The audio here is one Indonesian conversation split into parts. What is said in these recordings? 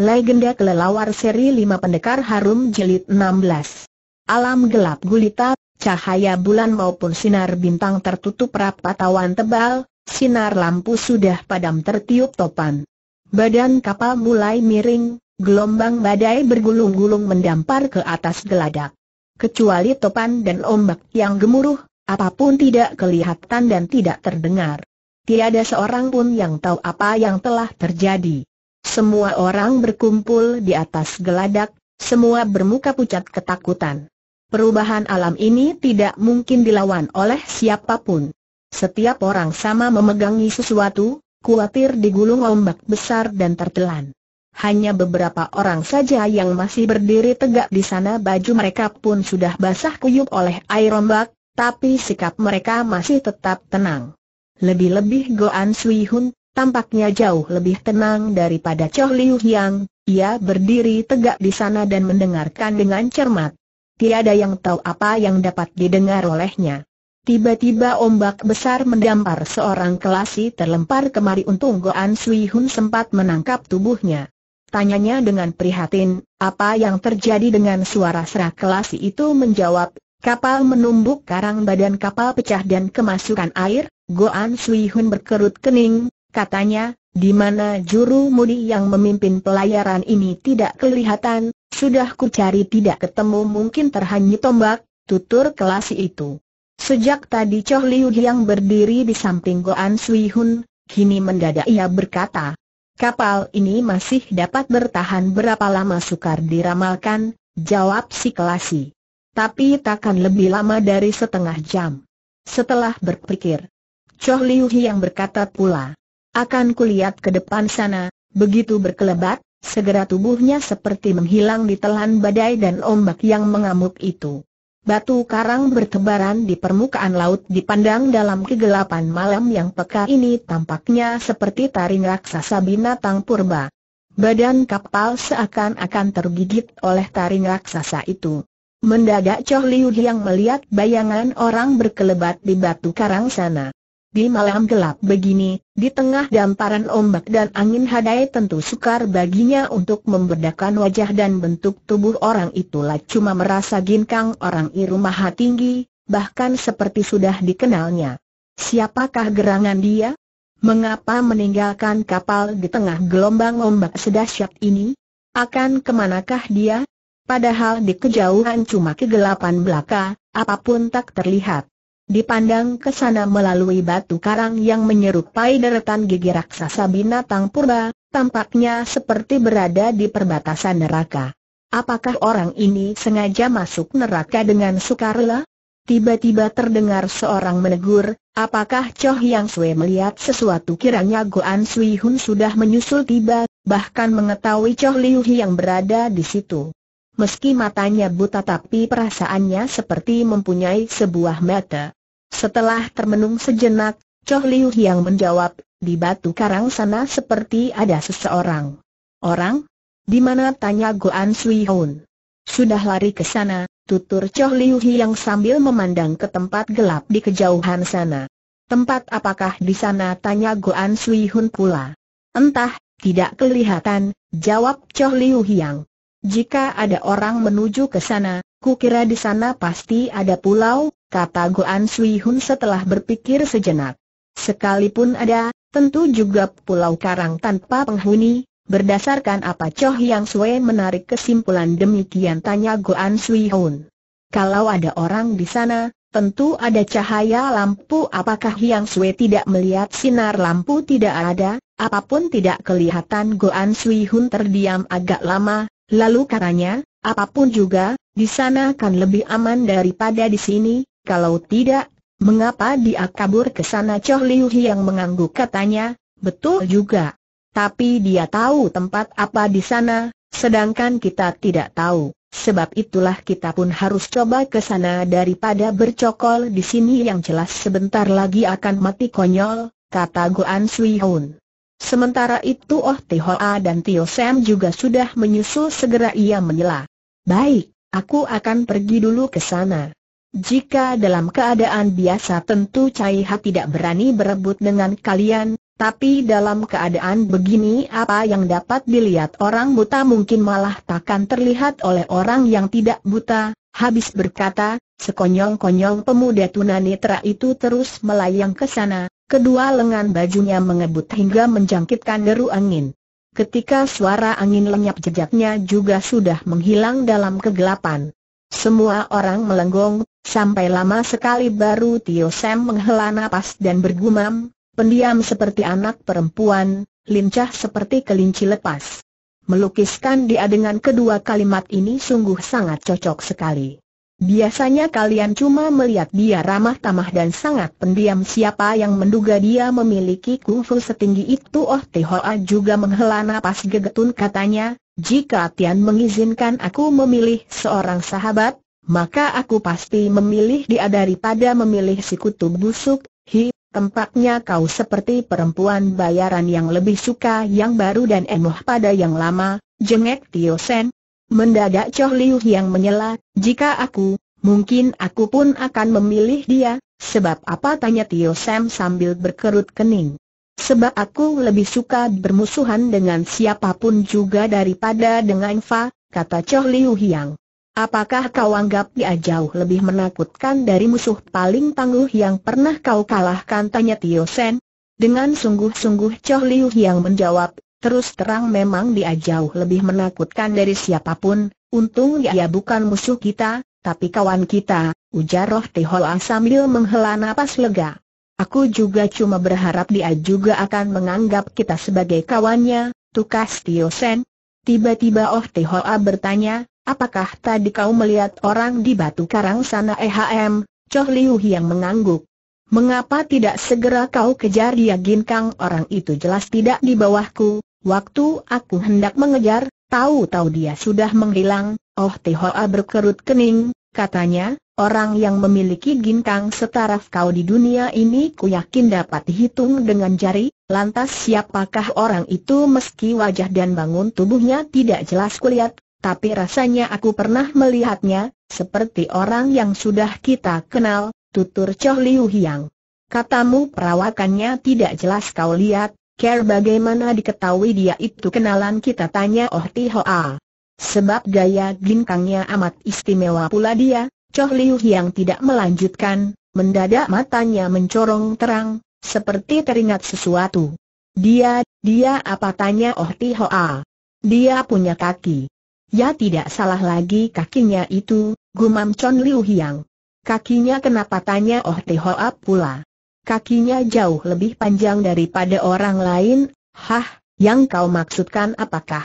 Legenda Kelelawar Seri 5 Pendekar Harum jelit 16 Alam gelap gulita, cahaya bulan maupun sinar bintang tertutup rapat awan tebal, sinar lampu sudah padam tertiup topan. Badan kapal mulai miring, gelombang badai bergulung-gulung mendampar ke atas geladak. Kecuali topan dan ombak yang gemuruh, apapun tidak kelihatan dan tidak terdengar. Tiada seorang pun yang tahu apa yang telah terjadi. Semua orang berkumpul di atas geladak, semua bermuka pucat ketakutan. Perubahan alam ini tidak mungkin dilawan oleh siapapun. Setiap orang sama memegangi sesuatu, khawatir digulung ombak besar dan tertelan. Hanya beberapa orang saja yang masih berdiri tegak di sana baju mereka pun sudah basah kuyup oleh air ombak, tapi sikap mereka masih tetap tenang. Lebih-lebih Goan Sui Hun tampaknya jauh lebih tenang daripada Choh Liu Yang, ia berdiri tegak di sana dan mendengarkan dengan cermat. Tiada yang tahu apa yang dapat didengar olehnya. Tiba-tiba ombak besar mendampar seorang kelasi terlempar kemari untung Goan Sui Hun sempat menangkap tubuhnya. Tanyanya dengan prihatin, apa yang terjadi dengan suara serak kelasi itu menjawab, kapal menumbuk karang badan kapal pecah dan kemasukan air, Goan Sui Hun berkerut kening, katanya, di mana juru mudi yang memimpin pelayaran ini tidak kelihatan, sudah ku cari tidak ketemu mungkin terhanyut tombak, tutur kelasi itu. Sejak tadi Choh Liu yang berdiri di samping Goan Sui Hun, kini mendadak ia berkata, kapal ini masih dapat bertahan berapa lama sukar diramalkan, jawab si kelasi. Tapi takkan lebih lama dari setengah jam. Setelah berpikir, Choh Liu yang berkata pula, akan kulihat ke depan sana, begitu berkelebat, segera tubuhnya seperti menghilang di telan badai dan ombak yang mengamuk itu. Batu karang bertebaran di permukaan laut dipandang dalam kegelapan malam yang peka ini tampaknya seperti taring raksasa binatang purba. Badan kapal seakan-akan tergigit oleh taring raksasa itu. Mendadak Choh Liu yang melihat bayangan orang berkelebat di batu karang sana. Di malam gelap begini, di tengah damparan ombak dan angin hadai tentu sukar baginya untuk membedakan wajah dan bentuk tubuh orang itulah cuma merasa ginkang orang maha tinggi, bahkan seperti sudah dikenalnya. Siapakah gerangan dia? Mengapa meninggalkan kapal di tengah gelombang ombak sedahsyat ini? Akan kemanakah dia? Padahal di kejauhan cuma kegelapan belaka, apapun tak terlihat dipandang ke sana melalui batu karang yang menyerupai deretan gigi raksasa binatang purba, tampaknya seperti berada di perbatasan neraka. Apakah orang ini sengaja masuk neraka dengan sukarela? Tiba-tiba terdengar seorang menegur, apakah Choh Yang Sui melihat sesuatu kiranya Goan Sui Hun sudah menyusul tiba, bahkan mengetahui Choh Liu Hi yang berada di situ. Meski matanya buta tapi perasaannya seperti mempunyai sebuah mata. Setelah termenung sejenak, Choh Liu yang menjawab, di batu karang sana seperti ada seseorang. Orang? Di mana tanya Goan Sui Hoon? Sudah lari ke sana, tutur Choh Liu yang sambil memandang ke tempat gelap di kejauhan sana. Tempat apakah di sana tanya Goan Sui Hoon pula. Entah, tidak kelihatan, jawab Choh Liu Hiang. Jika ada orang menuju ke sana, Kukira di sana pasti ada pulau, kata Goan Sui Hun setelah berpikir sejenak. Sekalipun ada, tentu juga pulau karang tanpa penghuni, berdasarkan apa Choh Yang Sui menarik kesimpulan demikian tanya Goan Sui Hun. Kalau ada orang di sana, tentu ada cahaya lampu apakah Yang Sui tidak melihat sinar lampu tidak ada, apapun tidak kelihatan Goan Sui Hun terdiam agak lama, lalu katanya, Apapun juga, di sana kan lebih aman daripada di sini, kalau tidak, mengapa dia kabur ke sana Choh Liu yang mengangguk katanya, betul juga. Tapi dia tahu tempat apa di sana, sedangkan kita tidak tahu. Sebab itulah kita pun harus coba ke sana daripada bercokol di sini yang jelas sebentar lagi akan mati konyol, kata Goan Sui Hoon. Sementara itu Oh Tihoa dan Tio Sam juga sudah menyusul segera ia menyela. Baik, aku akan pergi dulu ke sana. Jika dalam keadaan biasa tentu Cai Ha tidak berani berebut dengan kalian, tapi dalam keadaan begini apa yang dapat dilihat orang buta mungkin malah takkan terlihat oleh orang yang tidak buta, habis berkata, sekonyong-konyong pemuda tunanetra itu terus melayang ke sana, kedua lengan bajunya mengebut hingga menjangkitkan deru angin. Ketika suara angin lenyap jejaknya juga sudah menghilang dalam kegelapan. Semua orang melenggong, sampai lama sekali baru Tio Sam menghela napas dan bergumam, pendiam seperti anak perempuan, lincah seperti kelinci lepas. Melukiskan dia dengan kedua kalimat ini sungguh sangat cocok sekali. Biasanya kalian cuma melihat dia ramah tamah dan sangat pendiam siapa yang menduga dia memiliki kungfu setinggi itu Oh Tihoa juga menghela napas gegetun katanya, jika Tian mengizinkan aku memilih seorang sahabat, maka aku pasti memilih dia daripada memilih si kutub busuk, hi, tempatnya kau seperti perempuan bayaran yang lebih suka yang baru dan emoh pada yang lama, jengek Tio Sen, Mendadak Choh Liu yang menyela, jika aku, mungkin aku pun akan memilih dia, sebab apa tanya Tio Sam sambil berkerut kening. Sebab aku lebih suka bermusuhan dengan siapapun juga daripada dengan Fa, kata Choh Liu Hiang. Apakah kau anggap dia jauh lebih menakutkan dari musuh paling tangguh yang pernah kau kalahkan? Tanya Tio Sen. Dengan sungguh-sungguh Choh Liu Hiang menjawab, Terus terang memang dia jauh lebih menakutkan dari siapapun, untung dia ya, ya bukan musuh kita, tapi kawan kita, ujar Roh Tehoa sambil menghela napas lega. Aku juga cuma berharap dia juga akan menganggap kita sebagai kawannya, tukas Tio Sen. Tiba-tiba Oh Tehoa bertanya, apakah tadi kau melihat orang di batu karang sana EHM, Choh Liu yang mengangguk. Mengapa tidak segera kau kejar dia Ginkang orang itu jelas tidak di bawahku, Waktu aku hendak mengejar, tahu-tahu dia sudah menghilang, Oh Tehoa berkerut kening, katanya, orang yang memiliki gintang setaraf kau di dunia ini ku yakin dapat dihitung dengan jari, lantas siapakah orang itu meski wajah dan bangun tubuhnya tidak jelas kulihat, tapi rasanya aku pernah melihatnya, seperti orang yang sudah kita kenal, tutur Choh Liu Hiang. Katamu perawakannya tidak jelas kau lihat, Care bagaimana diketahui dia itu kenalan kita tanya Oh Tihoa. Sebab gaya ginkangnya amat istimewa pula dia, Choh Liu yang tidak melanjutkan, mendadak matanya mencorong terang, seperti teringat sesuatu. Dia, dia apa tanya Oh Tihoa. Dia punya kaki. Ya tidak salah lagi kakinya itu, gumam Chon Liu Hiang. Kakinya kenapa tanya Oh Tihoa pula kakinya jauh lebih panjang daripada orang lain, hah, yang kau maksudkan apakah?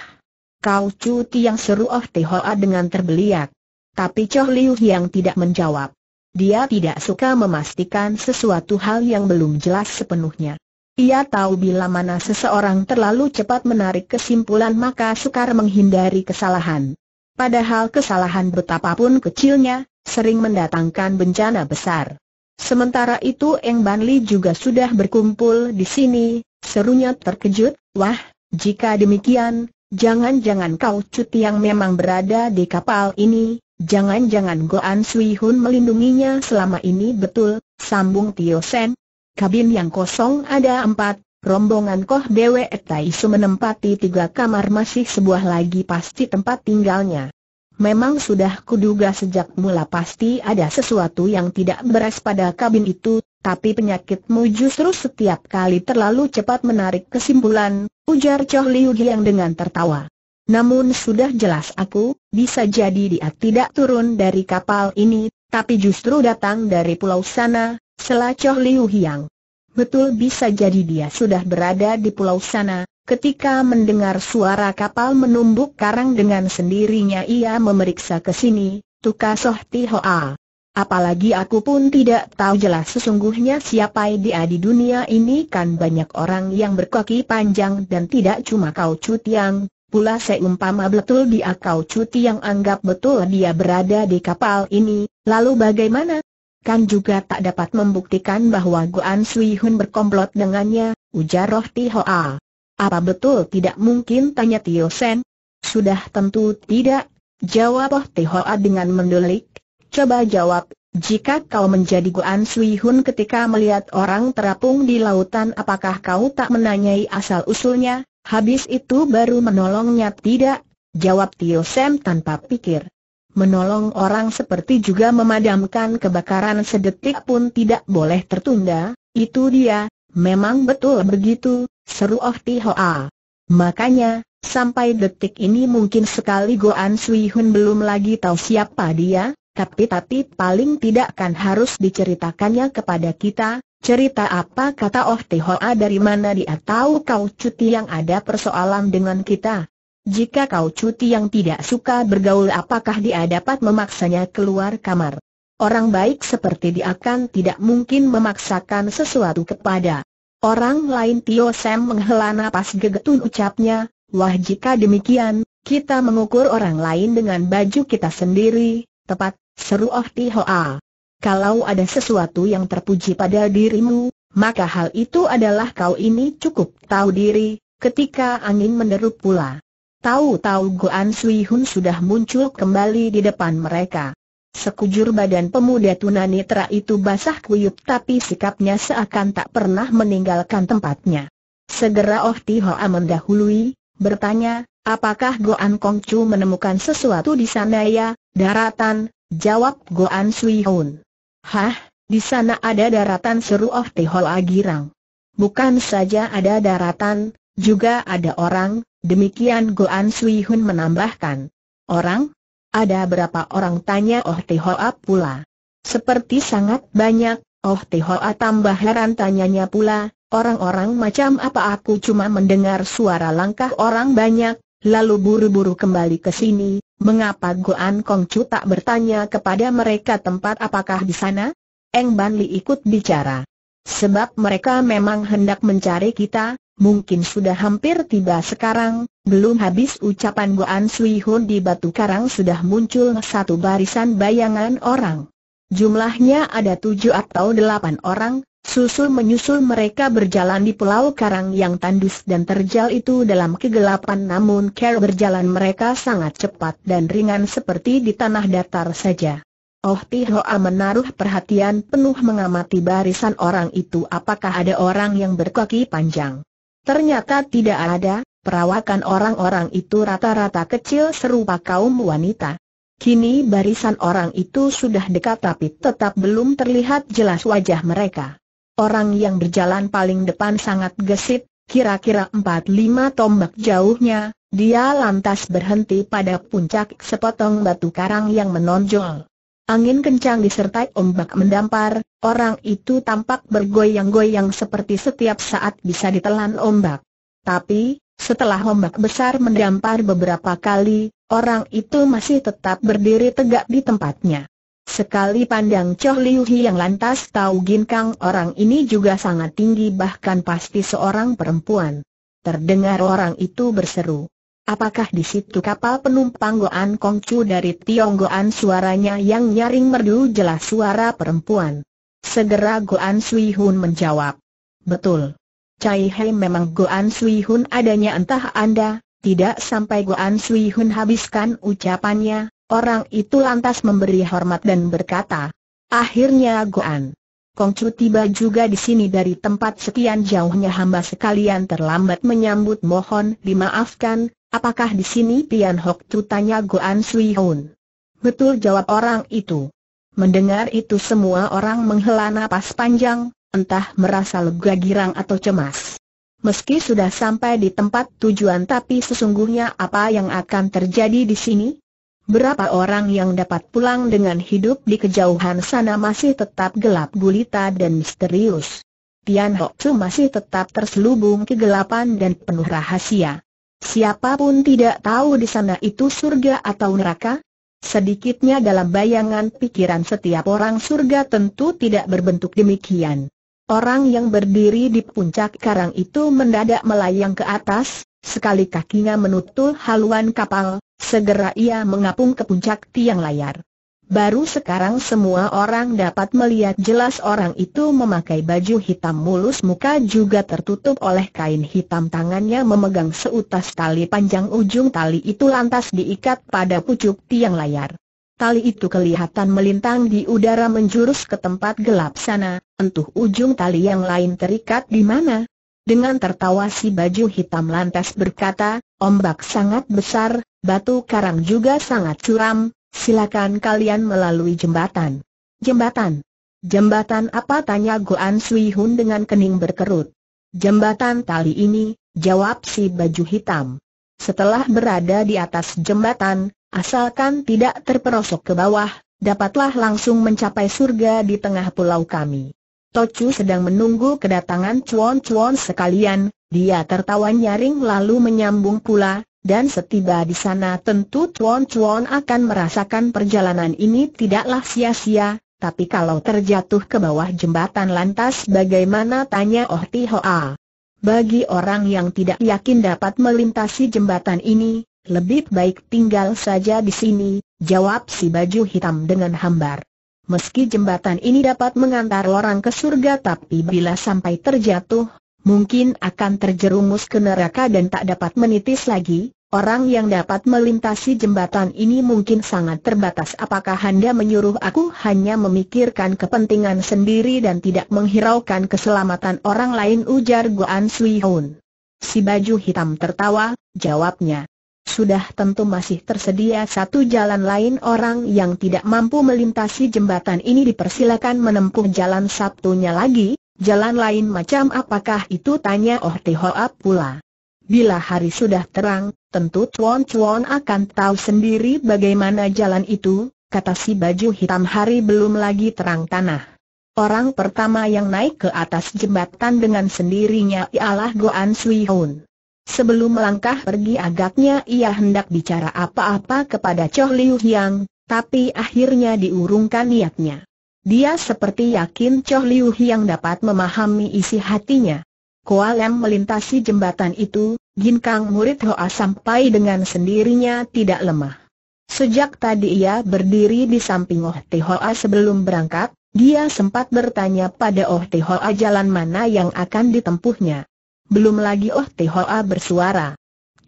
Kau cuti yang seru Oh Tihoa dengan terbeliak. Tapi Choh Liu yang tidak menjawab. Dia tidak suka memastikan sesuatu hal yang belum jelas sepenuhnya. Ia tahu bila mana seseorang terlalu cepat menarik kesimpulan maka sukar menghindari kesalahan. Padahal kesalahan betapapun kecilnya, sering mendatangkan bencana besar. Sementara itu Eng Ban Li juga sudah berkumpul di sini, serunya terkejut, wah, jika demikian, jangan-jangan kau cuti yang memang berada di kapal ini, jangan-jangan Goan Sui Hun melindunginya selama ini betul, sambung Tio Sen. Kabin yang kosong ada empat, rombongan Koh Dewe Taisu menempati tiga kamar masih sebuah lagi pasti tempat tinggalnya. Memang sudah kuduga sejak mula pasti ada sesuatu yang tidak beres pada kabin itu, tapi penyakitmu justru setiap kali terlalu cepat menarik kesimpulan, ujar Choh Liu Giang dengan tertawa. Namun sudah jelas aku, bisa jadi dia tidak turun dari kapal ini, tapi justru datang dari pulau sana, selah Choh Liu Giang. Betul bisa jadi dia sudah berada di pulau sana, Ketika mendengar suara kapal menumbuk karang dengan sendirinya ia memeriksa ke sini, tukar Soh Tihoa. Apalagi aku pun tidak tahu jelas sesungguhnya siapa dia di dunia ini kan banyak orang yang berkaki panjang dan tidak cuma kau Cuti yang, pula seumpama betul dia kau yang anggap betul dia berada di kapal ini, lalu bagaimana? Kan juga tak dapat membuktikan bahwa Guan Sui Hun berkomplot dengannya, ujar Roh Tihoa. Apa betul tidak mungkin tanya Tio Sen? Sudah tentu tidak, jawab Oh Tihoa dengan mendulik. Coba jawab, jika kau menjadi Guan Sui Hun ketika melihat orang terapung di lautan apakah kau tak menanyai asal-usulnya? Habis itu baru menolongnya tidak, jawab Tio Sen tanpa pikir. Menolong orang seperti juga memadamkan kebakaran sedetik pun tidak boleh tertunda, itu dia, memang betul begitu, seru Oh Ti Hoa. Makanya, sampai detik ini mungkin sekali Goan Sui Hun belum lagi tahu siapa dia, tapi-tapi paling tidak kan harus diceritakannya kepada kita, cerita apa kata Oh Ti Hoa dari mana dia tahu kau cuti yang ada persoalan dengan kita. Jika kau cuti yang tidak suka bergaul apakah dia dapat memaksanya keluar kamar? Orang baik seperti dia akan tidak mungkin memaksakan sesuatu kepada Orang lain Tio Sam menghela nafas gegetun ucapnya, wah jika demikian, kita mengukur orang lain dengan baju kita sendiri, tepat, seru Oh Hoa. Kalau ada sesuatu yang terpuji pada dirimu, maka hal itu adalah kau ini cukup tahu diri, ketika angin menderup pula. Tahu-tahu Goan Sui Hun sudah muncul kembali di depan mereka. Sekujur badan pemuda tunanetra itu basah kuyup tapi sikapnya seakan tak pernah meninggalkan tempatnya. Segera Oh Tihoa mendahului, bertanya, apakah Goan Kongcu menemukan sesuatu di sana ya, daratan, jawab Goan Sui Hah, di sana ada daratan seru Oh Tihoa girang. Bukan saja ada daratan, juga ada orang, demikian Goan Sui menambahkan. Orang? Ada berapa orang tanya Oh Tehoa pula. Seperti sangat banyak, Oh Tehoa tambah heran tanyanya pula, orang-orang macam apa aku cuma mendengar suara langkah orang banyak, lalu buru-buru kembali ke sini, mengapa Goan Kongcu tak bertanya kepada mereka tempat apakah di sana? Eng Ban Li ikut bicara. Sebab mereka memang hendak mencari kita, mungkin sudah hampir tiba sekarang, belum habis ucapan Guan Sui Hun di batu karang sudah muncul satu barisan bayangan orang. Jumlahnya ada tujuh atau delapan orang, susul menyusul mereka berjalan di pulau karang yang tandus dan terjal itu dalam kegelapan namun care berjalan mereka sangat cepat dan ringan seperti di tanah datar saja. Oh Tihoa menaruh perhatian penuh mengamati barisan orang itu apakah ada orang yang berkaki panjang. Ternyata tidak ada, perawakan orang-orang itu rata-rata kecil serupa kaum wanita. Kini barisan orang itu sudah dekat tapi tetap belum terlihat jelas wajah mereka. Orang yang berjalan paling depan sangat gesit, kira-kira 4-5 tombak jauhnya, dia lantas berhenti pada puncak sepotong batu karang yang menonjol. Angin kencang disertai ombak mendampar, orang itu tampak bergoyang-goyang seperti setiap saat bisa ditelan ombak. Tapi, setelah ombak besar mendampar beberapa kali, orang itu masih tetap berdiri tegak di tempatnya. Sekali pandang Choh Liu yang lantas tahu ginkang orang ini juga sangat tinggi bahkan pasti seorang perempuan. Terdengar orang itu berseru. Apakah di situ kapal penumpang Goan Kongcu dari Goan suaranya yang nyaring merdu jelas suara perempuan. Segera Goan Sui Hun menjawab. Betul. Cai Hei memang Goan Sui Hun adanya entah Anda, tidak sampai Goan Sui Hun habiskan ucapannya, orang itu lantas memberi hormat dan berkata, akhirnya Goan. Chu tiba juga di sini dari tempat sekian jauhnya hamba sekalian terlambat menyambut mohon dimaafkan, apakah di sini Pian Hok Tu tanya Goan Sui Hun. Betul jawab orang itu. Mendengar itu semua orang menghela napas panjang, entah merasa lega girang atau cemas. Meski sudah sampai di tempat tujuan tapi sesungguhnya apa yang akan terjadi di sini? Berapa orang yang dapat pulang dengan hidup di kejauhan sana masih tetap gelap gulita dan misterius. Tian Hok Su masih tetap terselubung kegelapan dan penuh rahasia. Siapapun tidak tahu di sana itu surga atau neraka. Sedikitnya dalam bayangan pikiran setiap orang surga tentu tidak berbentuk demikian. Orang yang berdiri di puncak karang itu mendadak melayang ke atas, sekali kakinya menutul haluan kapal, segera ia mengapung ke puncak tiang layar. Baru sekarang semua orang dapat melihat jelas orang itu memakai baju hitam mulus muka juga tertutup oleh kain hitam tangannya memegang seutas tali panjang ujung tali itu lantas diikat pada pucuk tiang layar. Tali itu kelihatan melintang di udara menjurus ke tempat gelap sana, entuh ujung tali yang lain terikat di mana. Dengan tertawa si baju hitam lantas berkata, ombak sangat besar, batu karang juga sangat curam, silakan kalian melalui jembatan. Jembatan? Jembatan apa tanya Goan Sui Hun dengan kening berkerut. Jembatan tali ini, jawab si baju hitam. Setelah berada di atas jembatan, Asalkan tidak terperosok ke bawah, dapatlah langsung mencapai surga di tengah pulau kami. Tocu sedang menunggu kedatangan cuan-cuan sekalian, dia tertawa nyaring lalu menyambung pula, dan setiba di sana tentu cuan-cuan akan merasakan perjalanan ini tidaklah sia-sia, tapi kalau terjatuh ke bawah jembatan lantas bagaimana tanya Oh Tihoa. Bagi orang yang tidak yakin dapat melintasi jembatan ini, lebih baik tinggal saja di sini, jawab si baju hitam dengan hambar. Meski jembatan ini dapat mengantar orang ke surga tapi bila sampai terjatuh, mungkin akan terjerumus ke neraka dan tak dapat menitis lagi, orang yang dapat melintasi jembatan ini mungkin sangat terbatas apakah Anda menyuruh aku hanya memikirkan kepentingan sendiri dan tidak menghiraukan keselamatan orang lain ujar Goan Sui Hoon. Si baju hitam tertawa, jawabnya sudah tentu masih tersedia satu jalan lain orang yang tidak mampu melintasi jembatan ini dipersilakan menempuh jalan satunya lagi, jalan lain macam apakah itu tanya Oh Tihoap pula. Bila hari sudah terang, tentu Chuan Chuan akan tahu sendiri bagaimana jalan itu, kata si baju hitam hari belum lagi terang tanah. Orang pertama yang naik ke atas jembatan dengan sendirinya ialah Goan Sui Hoon. Sebelum melangkah pergi agaknya ia hendak bicara apa-apa kepada Choh Liu Hyang, tapi akhirnya diurungkan niatnya. Dia seperti yakin Choh Liu Hyang dapat memahami isi hatinya. Koalem melintasi jembatan itu, Kang murid Hoa sampai dengan sendirinya tidak lemah. Sejak tadi ia berdiri di samping Oh Te Hoa sebelum berangkat, dia sempat bertanya pada Oh Te Hoa jalan mana yang akan ditempuhnya. Belum lagi Oh Hoa bersuara.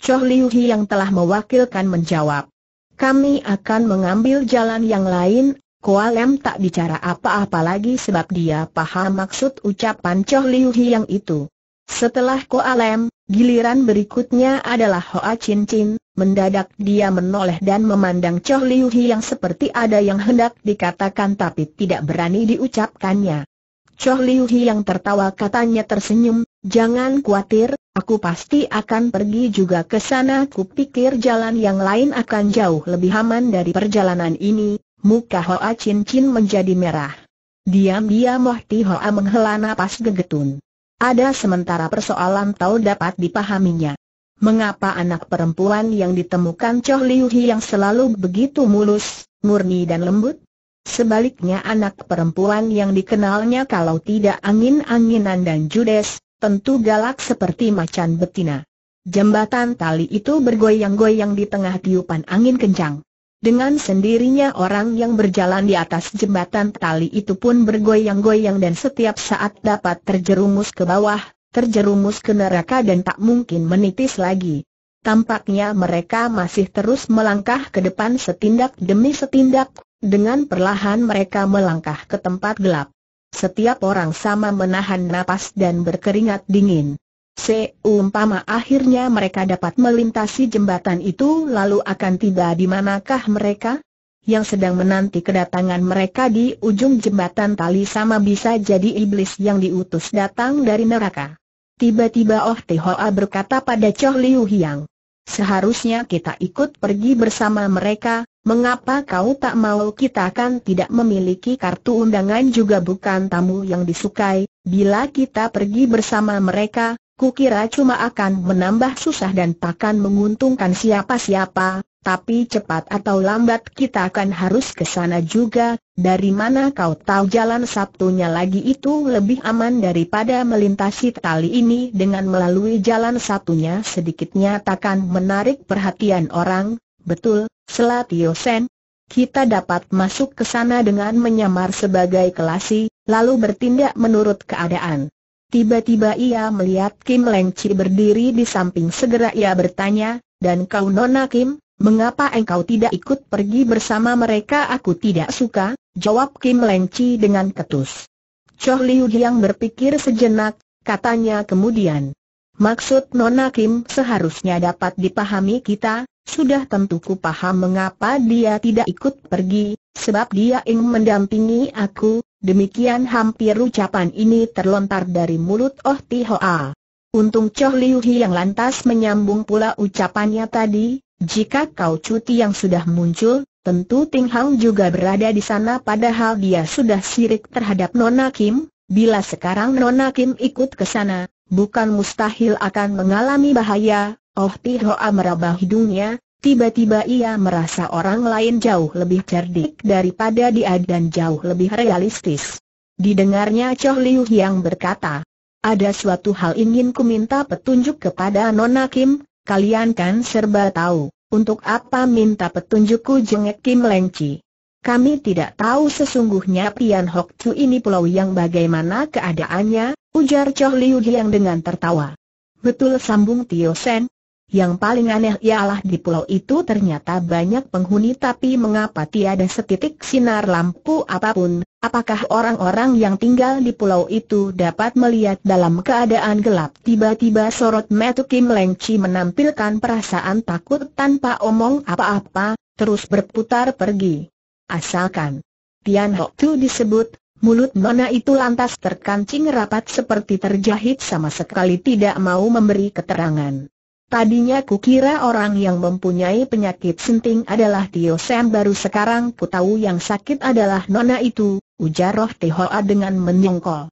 Choh Liu yang telah mewakilkan menjawab. Kami akan mengambil jalan yang lain, Koalem tak bicara apa-apa lagi sebab dia paham maksud ucapan Choh Liu yang itu. Setelah Koalem, giliran berikutnya adalah Hoa Chin Chin, mendadak dia menoleh dan memandang Choh Liu yang seperti ada yang hendak dikatakan tapi tidak berani diucapkannya. Choh Liu yang tertawa katanya tersenyum, Jangan khawatir, aku pasti akan pergi juga ke sana. Kupikir jalan yang lain akan jauh lebih aman dari perjalanan ini. Muka Hoa Chin Chin menjadi merah. Diam-diam Mohti Hoa menghela napas gegetun. Ada sementara persoalan tahu dapat dipahaminya. Mengapa anak perempuan yang ditemukan Choh Liu Hi yang selalu begitu mulus, murni dan lembut? Sebaliknya anak perempuan yang dikenalnya kalau tidak angin-anginan dan judes, tentu galak seperti macan betina. Jembatan tali itu bergoyang-goyang di tengah tiupan angin kencang. Dengan sendirinya orang yang berjalan di atas jembatan tali itu pun bergoyang-goyang dan setiap saat dapat terjerumus ke bawah, terjerumus ke neraka dan tak mungkin menitis lagi. Tampaknya mereka masih terus melangkah ke depan setindak demi setindak, dengan perlahan mereka melangkah ke tempat gelap. Setiap orang sama menahan napas dan berkeringat dingin. Seumpama akhirnya mereka dapat melintasi jembatan itu lalu akan tiba di manakah mereka? Yang sedang menanti kedatangan mereka di ujung jembatan tali sama bisa jadi iblis yang diutus datang dari neraka. Tiba-tiba Oh Hoa berkata pada Choh Liu Hiang. Seharusnya kita ikut pergi bersama mereka, Mengapa kau tak mau kita kan tidak memiliki kartu undangan juga bukan tamu yang disukai, bila kita pergi bersama mereka, kukira cuma akan menambah susah dan takkan menguntungkan siapa-siapa, tapi cepat atau lambat kita akan harus ke sana juga, dari mana kau tahu jalan Sabtunya lagi itu lebih aman daripada melintasi tali ini dengan melalui jalan Sabtunya sedikitnya takkan menarik perhatian orang, betul, Selatio Sen, kita dapat masuk ke sana dengan menyamar sebagai kelasi, lalu bertindak menurut keadaan. Tiba-tiba ia melihat Kim Leng Chi berdiri di samping segera ia bertanya, dan kau Nona Kim, mengapa engkau tidak ikut pergi bersama mereka aku tidak suka, jawab Kim Leng Chi dengan ketus. Choh Liu Yang berpikir sejenak, katanya kemudian, Maksud Nona Kim seharusnya dapat dipahami kita, sudah tentu ku paham mengapa dia tidak ikut pergi, sebab dia ingin mendampingi aku, demikian hampir ucapan ini terlontar dari mulut Oh Ti Hoa. Untung Choh Liu Hi yang lantas menyambung pula ucapannya tadi, jika kau cuti yang sudah muncul, tentu Ting Hang juga berada di sana padahal dia sudah sirik terhadap Nona Kim, bila sekarang Nona Kim ikut ke sana, bukan mustahil akan mengalami bahaya, Oh Tihoa meraba hidungnya, tiba-tiba ia merasa orang lain jauh lebih cerdik daripada dia dan jauh lebih realistis. Didengarnya Choh Liu yang berkata, ada suatu hal ingin ku minta petunjuk kepada Nona Kim, kalian kan serba tahu, untuk apa minta petunjukku jengek Kim Lengci. Kami tidak tahu sesungguhnya Pian Hok Chu ini pulau yang bagaimana keadaannya, ujar Choh Liu Giang dengan tertawa. Betul sambung Tio Sen. Yang paling aneh ialah di pulau itu ternyata banyak penghuni tapi mengapa tiada setitik sinar lampu apapun, apakah orang-orang yang tinggal di pulau itu dapat melihat dalam keadaan gelap? Tiba-tiba sorot metu Kim Leng Chi menampilkan perasaan takut tanpa omong apa-apa, terus berputar pergi. Asalkan Tian Hok Tu disebut, mulut Nona itu lantas terkancing rapat seperti terjahit sama sekali tidak mau memberi keterangan. Tadinya ku kira orang yang mempunyai penyakit senting adalah Tio Sam baru sekarang ku tahu yang sakit adalah Nona itu, ujar Roh Hoa dengan menyongkol.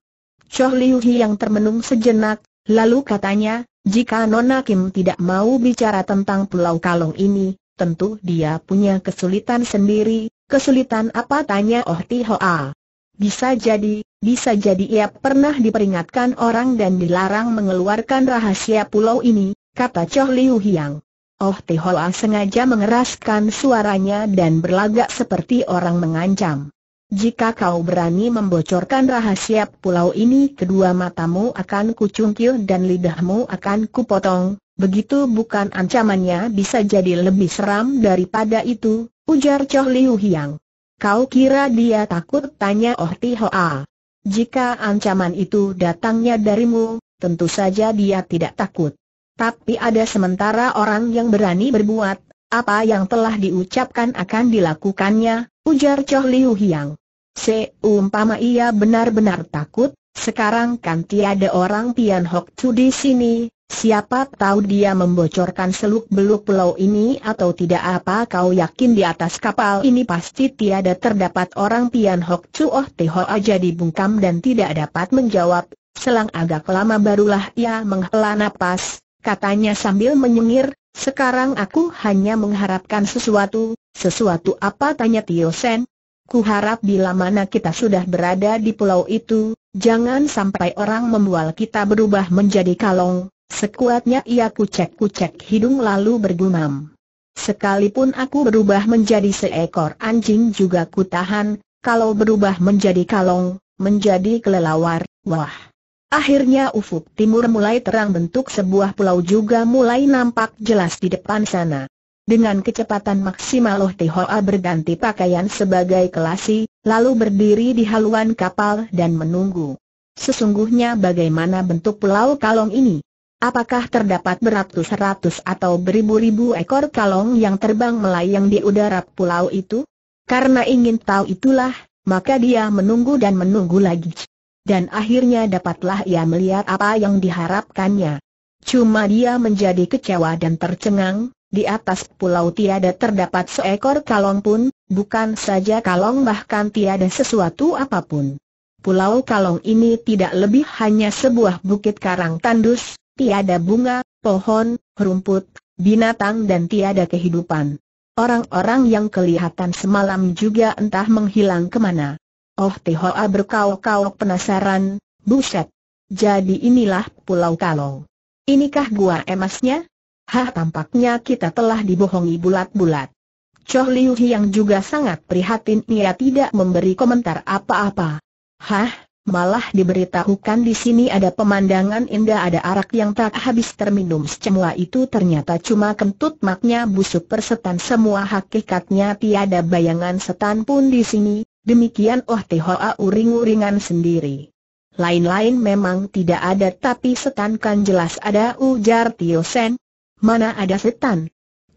Choh Liu Hi yang termenung sejenak, lalu katanya, jika Nona Kim tidak mau bicara tentang Pulau Kalong ini, tentu dia punya kesulitan sendiri, Kesulitan apa tanya Oh Tihoa? Bisa jadi, bisa jadi ia pernah diperingatkan orang dan dilarang mengeluarkan rahasia pulau ini, kata Choh Liu Hiang. Oh Tihoa sengaja mengeraskan suaranya dan berlagak seperti orang mengancam. Jika kau berani membocorkan rahasia pulau ini kedua matamu akan kucungkil dan lidahmu akan kupotong, begitu bukan ancamannya bisa jadi lebih seram daripada itu, Ujar Choh Liu Hiang. Kau kira dia takut tanya Oh Ti Hoa. Jika ancaman itu datangnya darimu, tentu saja dia tidak takut. Tapi ada sementara orang yang berani berbuat, apa yang telah diucapkan akan dilakukannya, ujar Choh Liu Hiang. Seumpama ia benar-benar takut, sekarang kan tiada orang Pian Hok Chu di sini, Siapa tahu dia membocorkan seluk-beluk pulau ini atau tidak apa kau yakin di atas kapal ini pasti tiada terdapat orang Pian Hok Chuoh Ho aja dibungkam dan tidak dapat menjawab, selang agak lama barulah ia menghela napas, katanya sambil menyengir, sekarang aku hanya mengharapkan sesuatu, sesuatu apa tanya Tio Sen? Ku harap bila mana kita sudah berada di pulau itu, jangan sampai orang membual kita berubah menjadi kalong, Sekuatnya ia kucek-kucek hidung lalu bergumam. Sekalipun aku berubah menjadi seekor anjing juga kutahan, kalau berubah menjadi kalong, menjadi kelelawar, wah. Akhirnya ufuk timur mulai terang bentuk sebuah pulau juga mulai nampak jelas di depan sana. Dengan kecepatan maksimal Oh Tihoa berganti pakaian sebagai kelasi, lalu berdiri di haluan kapal dan menunggu. Sesungguhnya bagaimana bentuk pulau kalong ini? Apakah terdapat beratus-ratus atau beribu-ribu ekor kalong yang terbang melayang di udara pulau itu? Karena ingin tahu itulah, maka dia menunggu dan menunggu lagi. Dan akhirnya dapatlah ia melihat apa yang diharapkannya. Cuma dia menjadi kecewa dan tercengang, di atas pulau tiada terdapat seekor kalong pun, bukan saja kalong bahkan tiada sesuatu apapun. Pulau Kalong ini tidak lebih hanya sebuah bukit karang tandus, Tiada bunga, pohon, rumput, binatang dan tiada kehidupan. Orang-orang yang kelihatan semalam juga entah menghilang kemana. Oh Tehoa berkaok-kaok penasaran, buset. Jadi inilah Pulau Kalau. Inikah gua emasnya? Hah tampaknya kita telah dibohongi bulat-bulat. Choh Liu yang juga sangat prihatin ia tidak memberi komentar apa-apa. Hah? malah diberitahukan di sini ada pemandangan indah ada arak yang tak habis terminum semua itu ternyata cuma kentut maknya busuk persetan semua hakikatnya tiada bayangan setan pun di sini, demikian Oh Hoa uring-uringan sendiri. Lain-lain memang tidak ada tapi setan kan jelas ada ujar Tio Sen. Mana ada setan?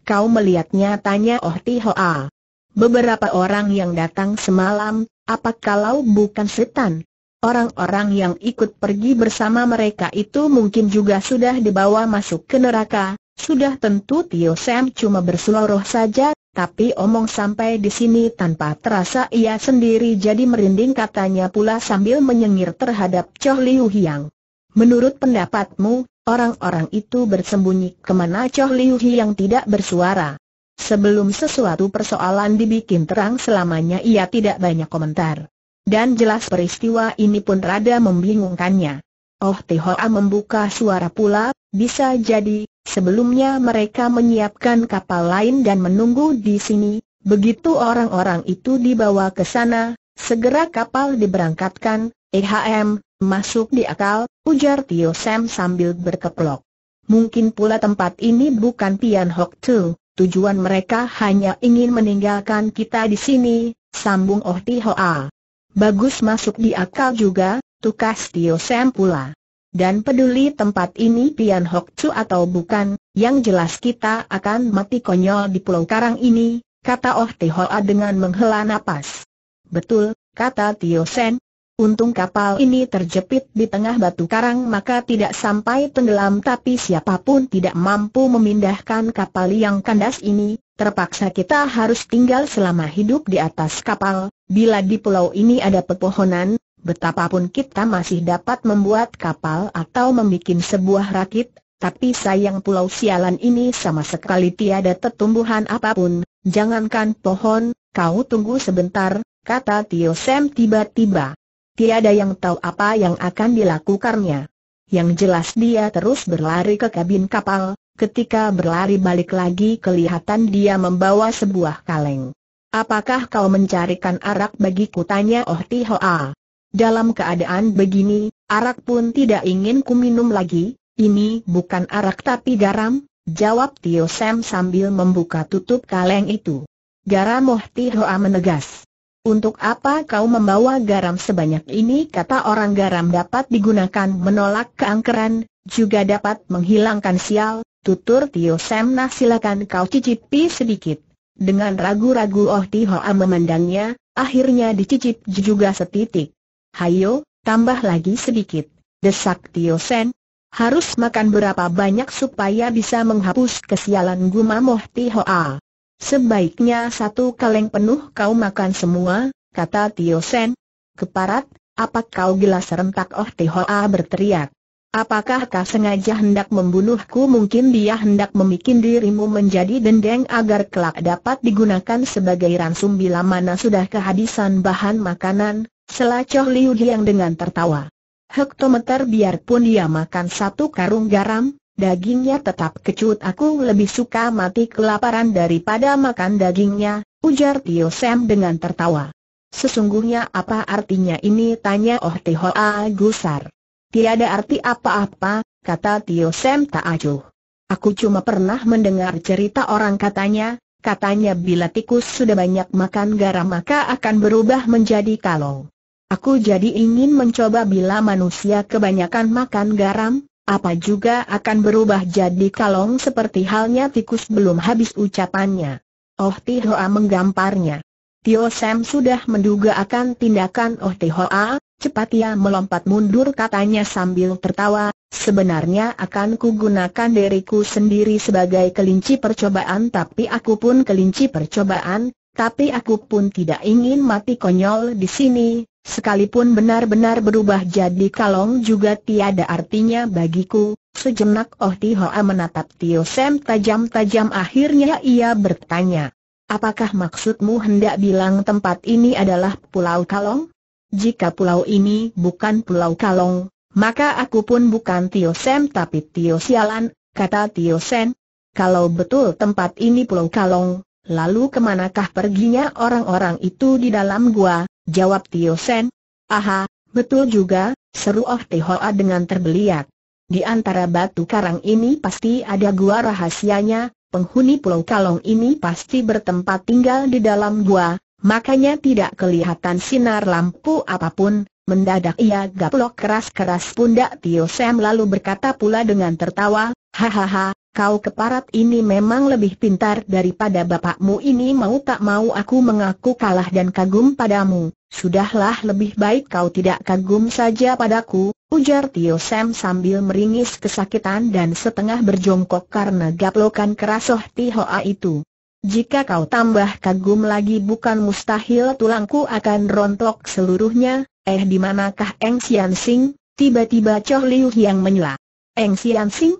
Kau melihatnya tanya Oh Hoa. Beberapa orang yang datang semalam, apakah kalau bukan setan? Orang-orang yang ikut pergi bersama mereka itu mungkin juga sudah dibawa masuk ke neraka, sudah tentu Tio Sam cuma berseloroh saja, tapi omong sampai di sini tanpa terasa ia sendiri jadi merinding katanya pula sambil menyengir terhadap Choh Liu Hiang. Menurut pendapatmu, orang-orang itu bersembunyi kemana Choh Liu Hiang tidak bersuara? Sebelum sesuatu persoalan dibikin terang selamanya ia tidak banyak komentar. Dan jelas peristiwa ini pun rada membingungkannya. Oh Tihoa membuka suara pula, bisa jadi, sebelumnya mereka menyiapkan kapal lain dan menunggu di sini, begitu orang-orang itu dibawa ke sana, segera kapal diberangkatkan, EHM, masuk di akal, ujar Tio Sam sambil berkeplok. Mungkin pula tempat ini bukan Pian Hok Tu, tujuan mereka hanya ingin meninggalkan kita di sini, sambung Oh Tihoa. Bagus masuk di akal juga, tukas Tio Sam pula. Dan peduli tempat ini Pian Hok Chu atau bukan, yang jelas kita akan mati konyol di pulau karang ini, kata Oh Hoa dengan menghela nafas. Betul, kata Tio Sen. Untung kapal ini terjepit di tengah batu karang maka tidak sampai tenggelam tapi siapapun tidak mampu memindahkan kapal yang kandas ini, terpaksa kita harus tinggal selama hidup di atas kapal, bila di pulau ini ada pepohonan, betapapun kita masih dapat membuat kapal atau membuat sebuah rakit, tapi sayang pulau sialan ini sama sekali tiada tetumbuhan apapun, jangankan pohon, kau tunggu sebentar, kata Tio Sam tiba-tiba. Tiada yang tahu apa yang akan dilakukannya. Yang jelas dia terus berlari ke kabin kapal, Ketika berlari balik lagi kelihatan dia membawa sebuah kaleng. Apakah kau mencarikan arak bagi kutanya Oh Tihoa. Dalam keadaan begini, arak pun tidak ingin ku minum lagi, ini bukan arak tapi garam, jawab Tio Sam sambil membuka tutup kaleng itu. Garam Oh Tihoa menegas. Untuk apa kau membawa garam sebanyak ini kata orang garam dapat digunakan menolak keangkeran, juga dapat menghilangkan sial, Tutur Tio "Nah, silakan kau cicipi sedikit. Dengan ragu-ragu Oh Hoa memandangnya, akhirnya dicicip juga setitik. Hayo, tambah lagi sedikit. Desak Tio Sen, harus makan berapa banyak supaya bisa menghapus kesialan Oh Tio Hoa. Sebaiknya satu kaleng penuh kau makan semua, kata Tio Sen. Keparat, apa kau gila serentak Oh Hoa berteriak. Apakah kau sengaja hendak membunuhku? Mungkin dia hendak memikin dirimu menjadi dendeng agar kelak dapat digunakan sebagai ransum bila mana sudah kehabisan bahan makanan, selacoh Liu Hiang dengan tertawa. Hektometer biarpun dia makan satu karung garam, dagingnya tetap kecut aku lebih suka mati kelaparan daripada makan dagingnya, ujar Tio Sam dengan tertawa. Sesungguhnya apa artinya ini tanya Oh Tio Gusar. Tiada arti apa-apa, kata Tio Sam tak acuh. Aku cuma pernah mendengar cerita orang katanya, katanya bila tikus sudah banyak makan garam maka akan berubah menjadi kalau. Aku jadi ingin mencoba bila manusia kebanyakan makan garam, apa juga akan berubah jadi kalong seperti halnya tikus belum habis ucapannya. Oh Tihoa menggamparnya. Tio Sam sudah menduga akan tindakan Oh Tihoa, Cepat ia melompat mundur katanya sambil tertawa, sebenarnya akan kugunakan diriku sendiri sebagai kelinci percobaan tapi aku pun kelinci percobaan, tapi aku pun tidak ingin mati konyol di sini, sekalipun benar-benar berubah jadi kalong juga tiada artinya bagiku. Sejenak Oh Tihoa menatap Tio Sam tajam-tajam akhirnya ia bertanya, apakah maksudmu hendak bilang tempat ini adalah Pulau Kalong? Jika pulau ini bukan pulau Kalong, maka aku pun bukan Tio Sem tapi Tio Sialan, kata Tio Sen. Kalau betul tempat ini pulau Kalong, lalu kemanakah perginya orang-orang itu di dalam gua, jawab Tio Sen. Aha, betul juga, seru Oh dengan terbeliak. Di antara batu karang ini pasti ada gua rahasianya, penghuni pulau Kalong ini pasti bertempat tinggal di dalam gua, makanya tidak kelihatan sinar lampu apapun, mendadak ia gaplok keras-keras pundak Tio Sam lalu berkata pula dengan tertawa, hahaha, kau keparat ini memang lebih pintar daripada bapakmu ini mau tak mau aku mengaku kalah dan kagum padamu, sudahlah lebih baik kau tidak kagum saja padaku, Ujar Tio Sam sambil meringis kesakitan dan setengah berjongkok karena gaplokan keras Oh A itu. Jika kau tambah kagum lagi bukan mustahil tulangku akan rontok seluruhnya, eh di manakah Eng Sian Sing? Tiba-tiba Choh Liu yang menyela. Eng Sian Sing?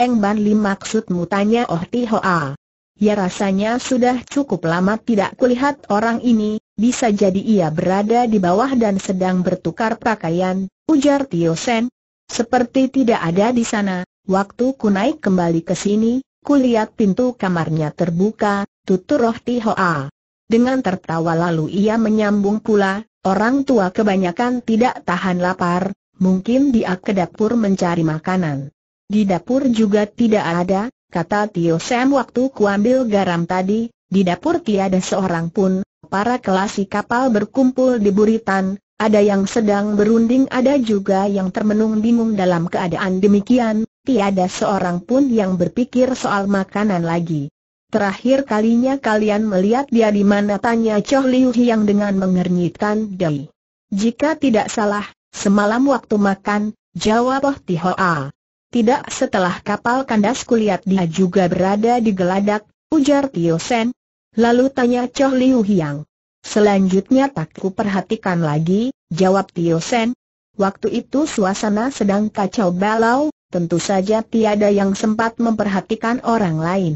Eng Ban Li maksudmu tanya Oh Ti Hoa. Ya rasanya sudah cukup lama tidak kulihat orang ini, bisa jadi ia berada di bawah dan sedang bertukar pakaian, ujar Tio Sen. Seperti tidak ada di sana, waktu ku naik kembali ke sini, Kulihat pintu kamarnya terbuka, tutur Roh Tihoa. Dengan tertawa lalu ia menyambung pula, orang tua kebanyakan tidak tahan lapar, mungkin dia ke dapur mencari makanan. Di dapur juga tidak ada, kata Tio Sam waktu kuambil garam tadi, di dapur tiada seorang pun, para kelasi kapal berkumpul di buritan, ada yang sedang berunding ada juga yang termenung bingung dalam keadaan demikian, tiada seorang pun yang berpikir soal makanan lagi. Terakhir kalinya kalian melihat dia di mana tanya Choh Liu Hiang dengan mengernyitkan dahi. Jika tidak salah, semalam waktu makan, jawab Oh Tihoa. Tidak setelah kapal kandas kulihat dia juga berada di geladak, ujar Tio Sen. Lalu tanya Choh Liu Hiang. Selanjutnya tak ku perhatikan lagi, jawab Tio Sen. Waktu itu suasana sedang kacau balau, tentu saja tiada yang sempat memperhatikan orang lain.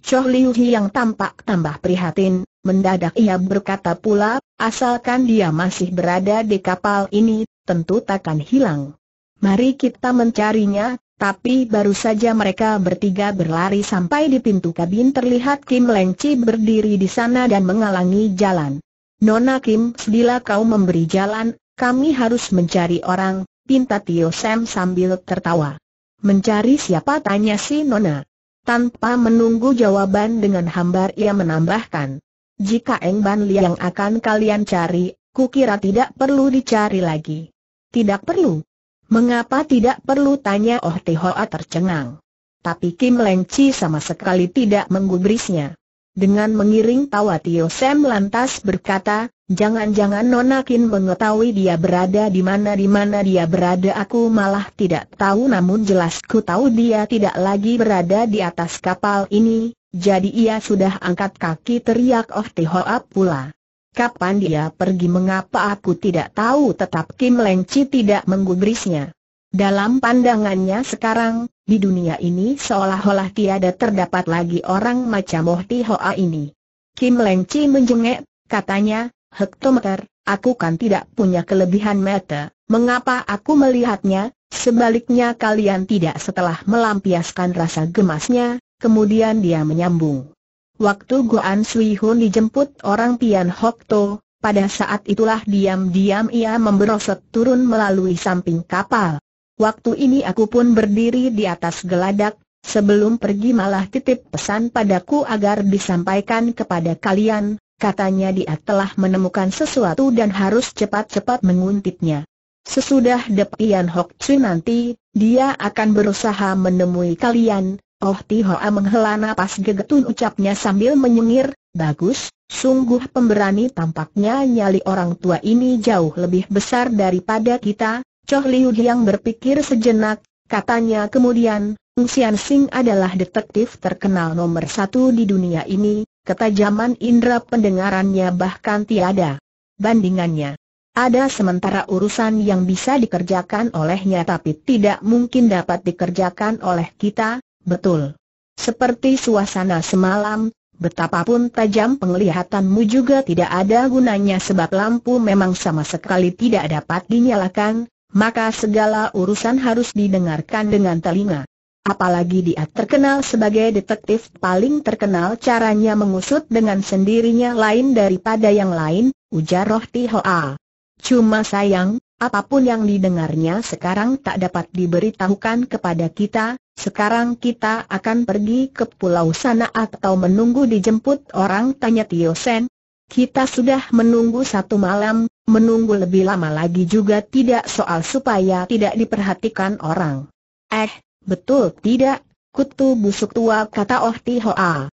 Choh Liu Hi yang tampak tambah prihatin, mendadak ia berkata pula, asalkan dia masih berada di kapal ini, tentu takkan hilang. Mari kita mencarinya, tapi baru saja mereka bertiga berlari sampai di pintu kabin terlihat Kim Leng Chi berdiri di sana dan mengalangi jalan. Nona Kim, bila kau memberi jalan, kami harus mencari orang, pinta Tio Sam sambil tertawa. Mencari siapa tanya si Nona. Tanpa menunggu jawaban dengan hambar ia menambahkan. Jika Eng Ban Li yang akan kalian cari, kukira tidak perlu dicari lagi. Tidak perlu. Mengapa tidak perlu tanya Oh Hoa tercengang. Tapi Kim Leng Chi sama sekali tidak menggubrisnya. Dengan mengiring tawa Tio Sam lantas berkata, Jangan-jangan Nona Kin mengetahui dia berada di mana di mana dia berada aku malah tidak tahu namun jelas ku tahu dia tidak lagi berada di atas kapal ini, jadi ia sudah angkat kaki teriak Oh Tihoa pula. Kapan dia pergi mengapa aku tidak tahu tetap Kim Leng Lengci tidak menggubrisnya. Dalam pandangannya sekarang, di dunia ini seolah-olah tiada terdapat lagi orang macam Oh Ti Hoa ini. Kim Leng Chi menjengek, katanya, hektometer, aku kan tidak punya kelebihan mata, mengapa aku melihatnya, sebaliknya kalian tidak setelah melampiaskan rasa gemasnya, kemudian dia menyambung. Waktu Goan Sui Hun dijemput orang Tian Hok To, pada saat itulah diam-diam ia memberosot turun melalui samping kapal. Waktu ini aku pun berdiri di atas geladak, sebelum pergi malah titip pesan padaku agar disampaikan kepada kalian, Katanya dia telah menemukan sesuatu dan harus cepat-cepat menguntitnya. Sesudah Depian Hok Chui nanti, dia akan berusaha menemui kalian. Oh Hoa menghela napas gegetun ucapnya sambil menyengir, bagus, sungguh pemberani tampaknya nyali orang tua ini jauh lebih besar daripada kita. Choh Liu yang berpikir sejenak, katanya kemudian, Xian Sing adalah detektif terkenal nomor satu di dunia ini, ketajaman indera pendengarannya bahkan tiada bandingannya. Ada sementara urusan yang bisa dikerjakan olehnya tapi tidak mungkin dapat dikerjakan oleh kita, betul. Seperti suasana semalam, betapapun tajam penglihatanmu juga tidak ada gunanya sebab lampu memang sama sekali tidak dapat dinyalakan, maka segala urusan harus didengarkan dengan telinga. Apalagi dia terkenal sebagai detektif paling terkenal caranya mengusut dengan sendirinya lain daripada yang lain, ujar Roh Tihoa. Cuma sayang, apapun yang didengarnya sekarang tak dapat diberitahukan kepada kita, sekarang kita akan pergi ke pulau sana atau menunggu dijemput orang tanya Tio Sen. Kita sudah menunggu satu malam, menunggu lebih lama lagi juga tidak soal supaya tidak diperhatikan orang. Eh, Betul tidak, kutu busuk tua kata Oh Ti Hoa.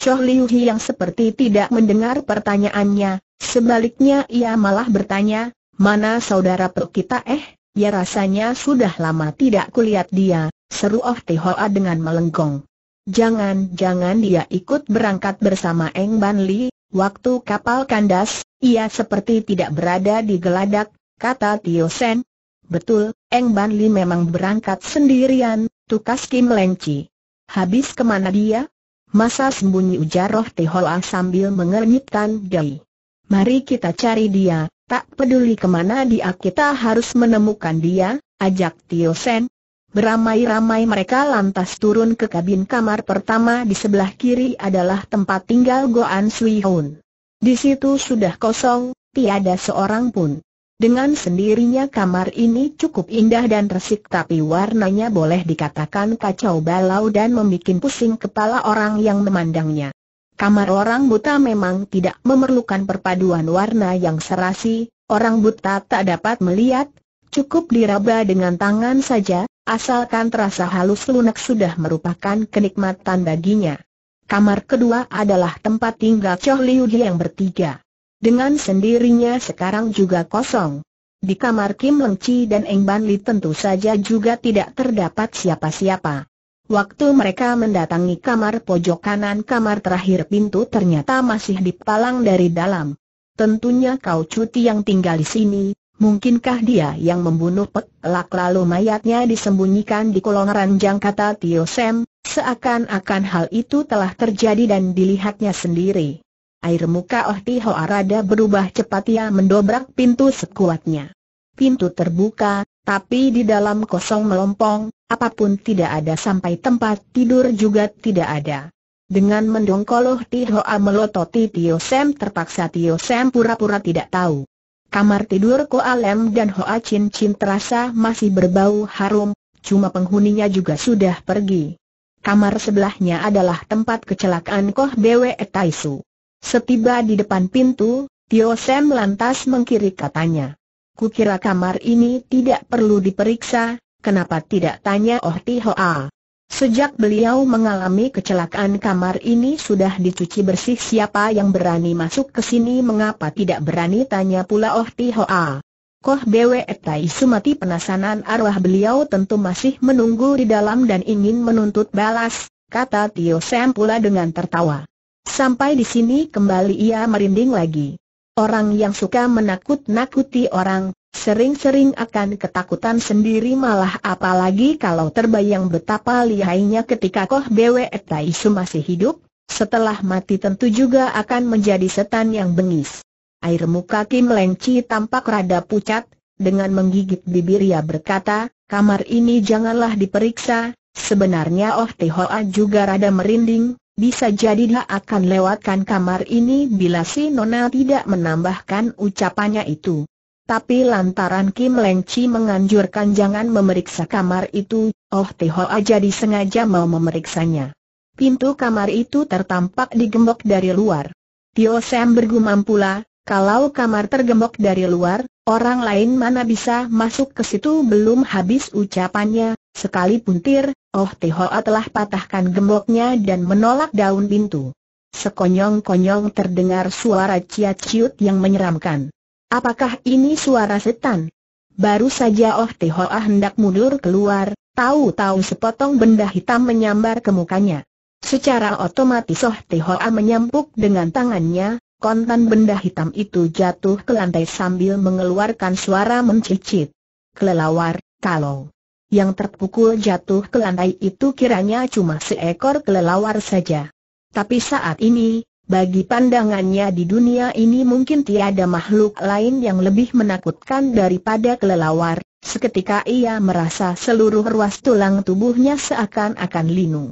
Choh Liu Hi yang seperti tidak mendengar pertanyaannya, sebaliknya ia malah bertanya, mana saudara per kita eh? Ya rasanya sudah lama tidak kulihat dia, seru Oh Ti Hoa dengan melengkong. Jangan-jangan dia ikut berangkat bersama Eng Ban Li, waktu kapal kandas, ia seperti tidak berada di geladak, kata Tio Sen, Betul, Eng Ban Li memang berangkat sendirian, tukas Kim Lenci. Habis kemana dia? Masa sembunyi ujar Roh Tehoa sambil mengernyitkan dahi. Mari kita cari dia, tak peduli kemana dia kita harus menemukan dia, ajak Tio Sen. Beramai-ramai mereka lantas turun ke kabin kamar pertama di sebelah kiri adalah tempat tinggal Goan Sui Hoon. Di situ sudah kosong, tiada seorang pun. Dengan sendirinya kamar ini cukup indah dan resik tapi warnanya boleh dikatakan kacau balau dan membuat pusing kepala orang yang memandangnya. Kamar orang buta memang tidak memerlukan perpaduan warna yang serasi, orang buta tak dapat melihat, cukup diraba dengan tangan saja, asalkan terasa halus lunak sudah merupakan kenikmatan baginya. Kamar kedua adalah tempat tinggal Choh Liu yang bertiga dengan sendirinya sekarang juga kosong. Di kamar Kim Leng Chi dan Eng Ban Li tentu saja juga tidak terdapat siapa-siapa. Waktu mereka mendatangi kamar pojok kanan kamar terakhir pintu ternyata masih dipalang dari dalam. Tentunya kau cuti yang tinggal di sini, mungkinkah dia yang membunuh Pek Lak lalu mayatnya disembunyikan di kolong ranjang kata Tio Sam, seakan-akan hal itu telah terjadi dan dilihatnya sendiri. Air muka Oh Tiho Arada berubah cepat ia mendobrak pintu sekuatnya. Pintu terbuka, tapi di dalam kosong melompong, apapun tidak ada sampai tempat tidur juga tidak ada. Dengan mendongkol Tihoa melototi Tio Sam terpaksa Tio Sam pura-pura tidak tahu. Kamar tidur Ko Alem dan Hoa Chin Chin terasa masih berbau harum, cuma penghuninya juga sudah pergi. Kamar sebelahnya adalah tempat kecelakaan Koh Bwe Taisu. Setiba di depan pintu, Tio Sam lantas mengkiri katanya. Kukira kamar ini tidak perlu diperiksa, kenapa tidak tanya Oh Tihoa? Sejak beliau mengalami kecelakaan kamar ini sudah dicuci bersih siapa yang berani masuk ke sini mengapa tidak berani tanya pula Oh Tihoa. Koh Bwe Tai Sumati penasaran arwah beliau tentu masih menunggu di dalam dan ingin menuntut balas, kata Tio Sam pula dengan tertawa. Sampai di sini kembali ia merinding lagi. Orang yang suka menakut-nakuti orang, sering-sering akan ketakutan sendiri malah apalagi kalau terbayang betapa lihainya ketika Koh Bwe Taisu masih hidup, setelah mati tentu juga akan menjadi setan yang bengis. Air muka Kim Leng tampak rada pucat, dengan menggigit bibir ia berkata, kamar ini janganlah diperiksa, sebenarnya Oh Tehoa juga rada merinding, bisa jadi dia akan lewatkan kamar ini bila si Nona tidak menambahkan ucapannya itu. Tapi lantaran Kim Leng Chi menganjurkan jangan memeriksa kamar itu, Oh Teh Hoa aja disengaja mau memeriksanya. Pintu kamar itu tertampak digembok dari luar. Tio Sam bergumam pula, kalau kamar tergembok dari luar, orang lain mana bisa masuk ke situ belum habis ucapannya, sekali puntir, Oh Tehoa telah patahkan gemboknya dan menolak daun pintu. Sekonyong-konyong terdengar suara ciat-ciut yang menyeramkan. Apakah ini suara setan? Baru saja Oh Tehoa hendak mundur keluar, tahu-tahu sepotong benda hitam menyambar ke mukanya. Secara otomatis Oh Tehoa menyampuk dengan tangannya, kontan benda hitam itu jatuh ke lantai sambil mengeluarkan suara mencicit. Kelelawar, kalau yang terpukul jatuh ke lantai itu kiranya cuma seekor kelelawar saja. Tapi saat ini, bagi pandangannya di dunia ini mungkin tiada makhluk lain yang lebih menakutkan daripada kelelawar, seketika ia merasa seluruh ruas tulang tubuhnya seakan-akan linu.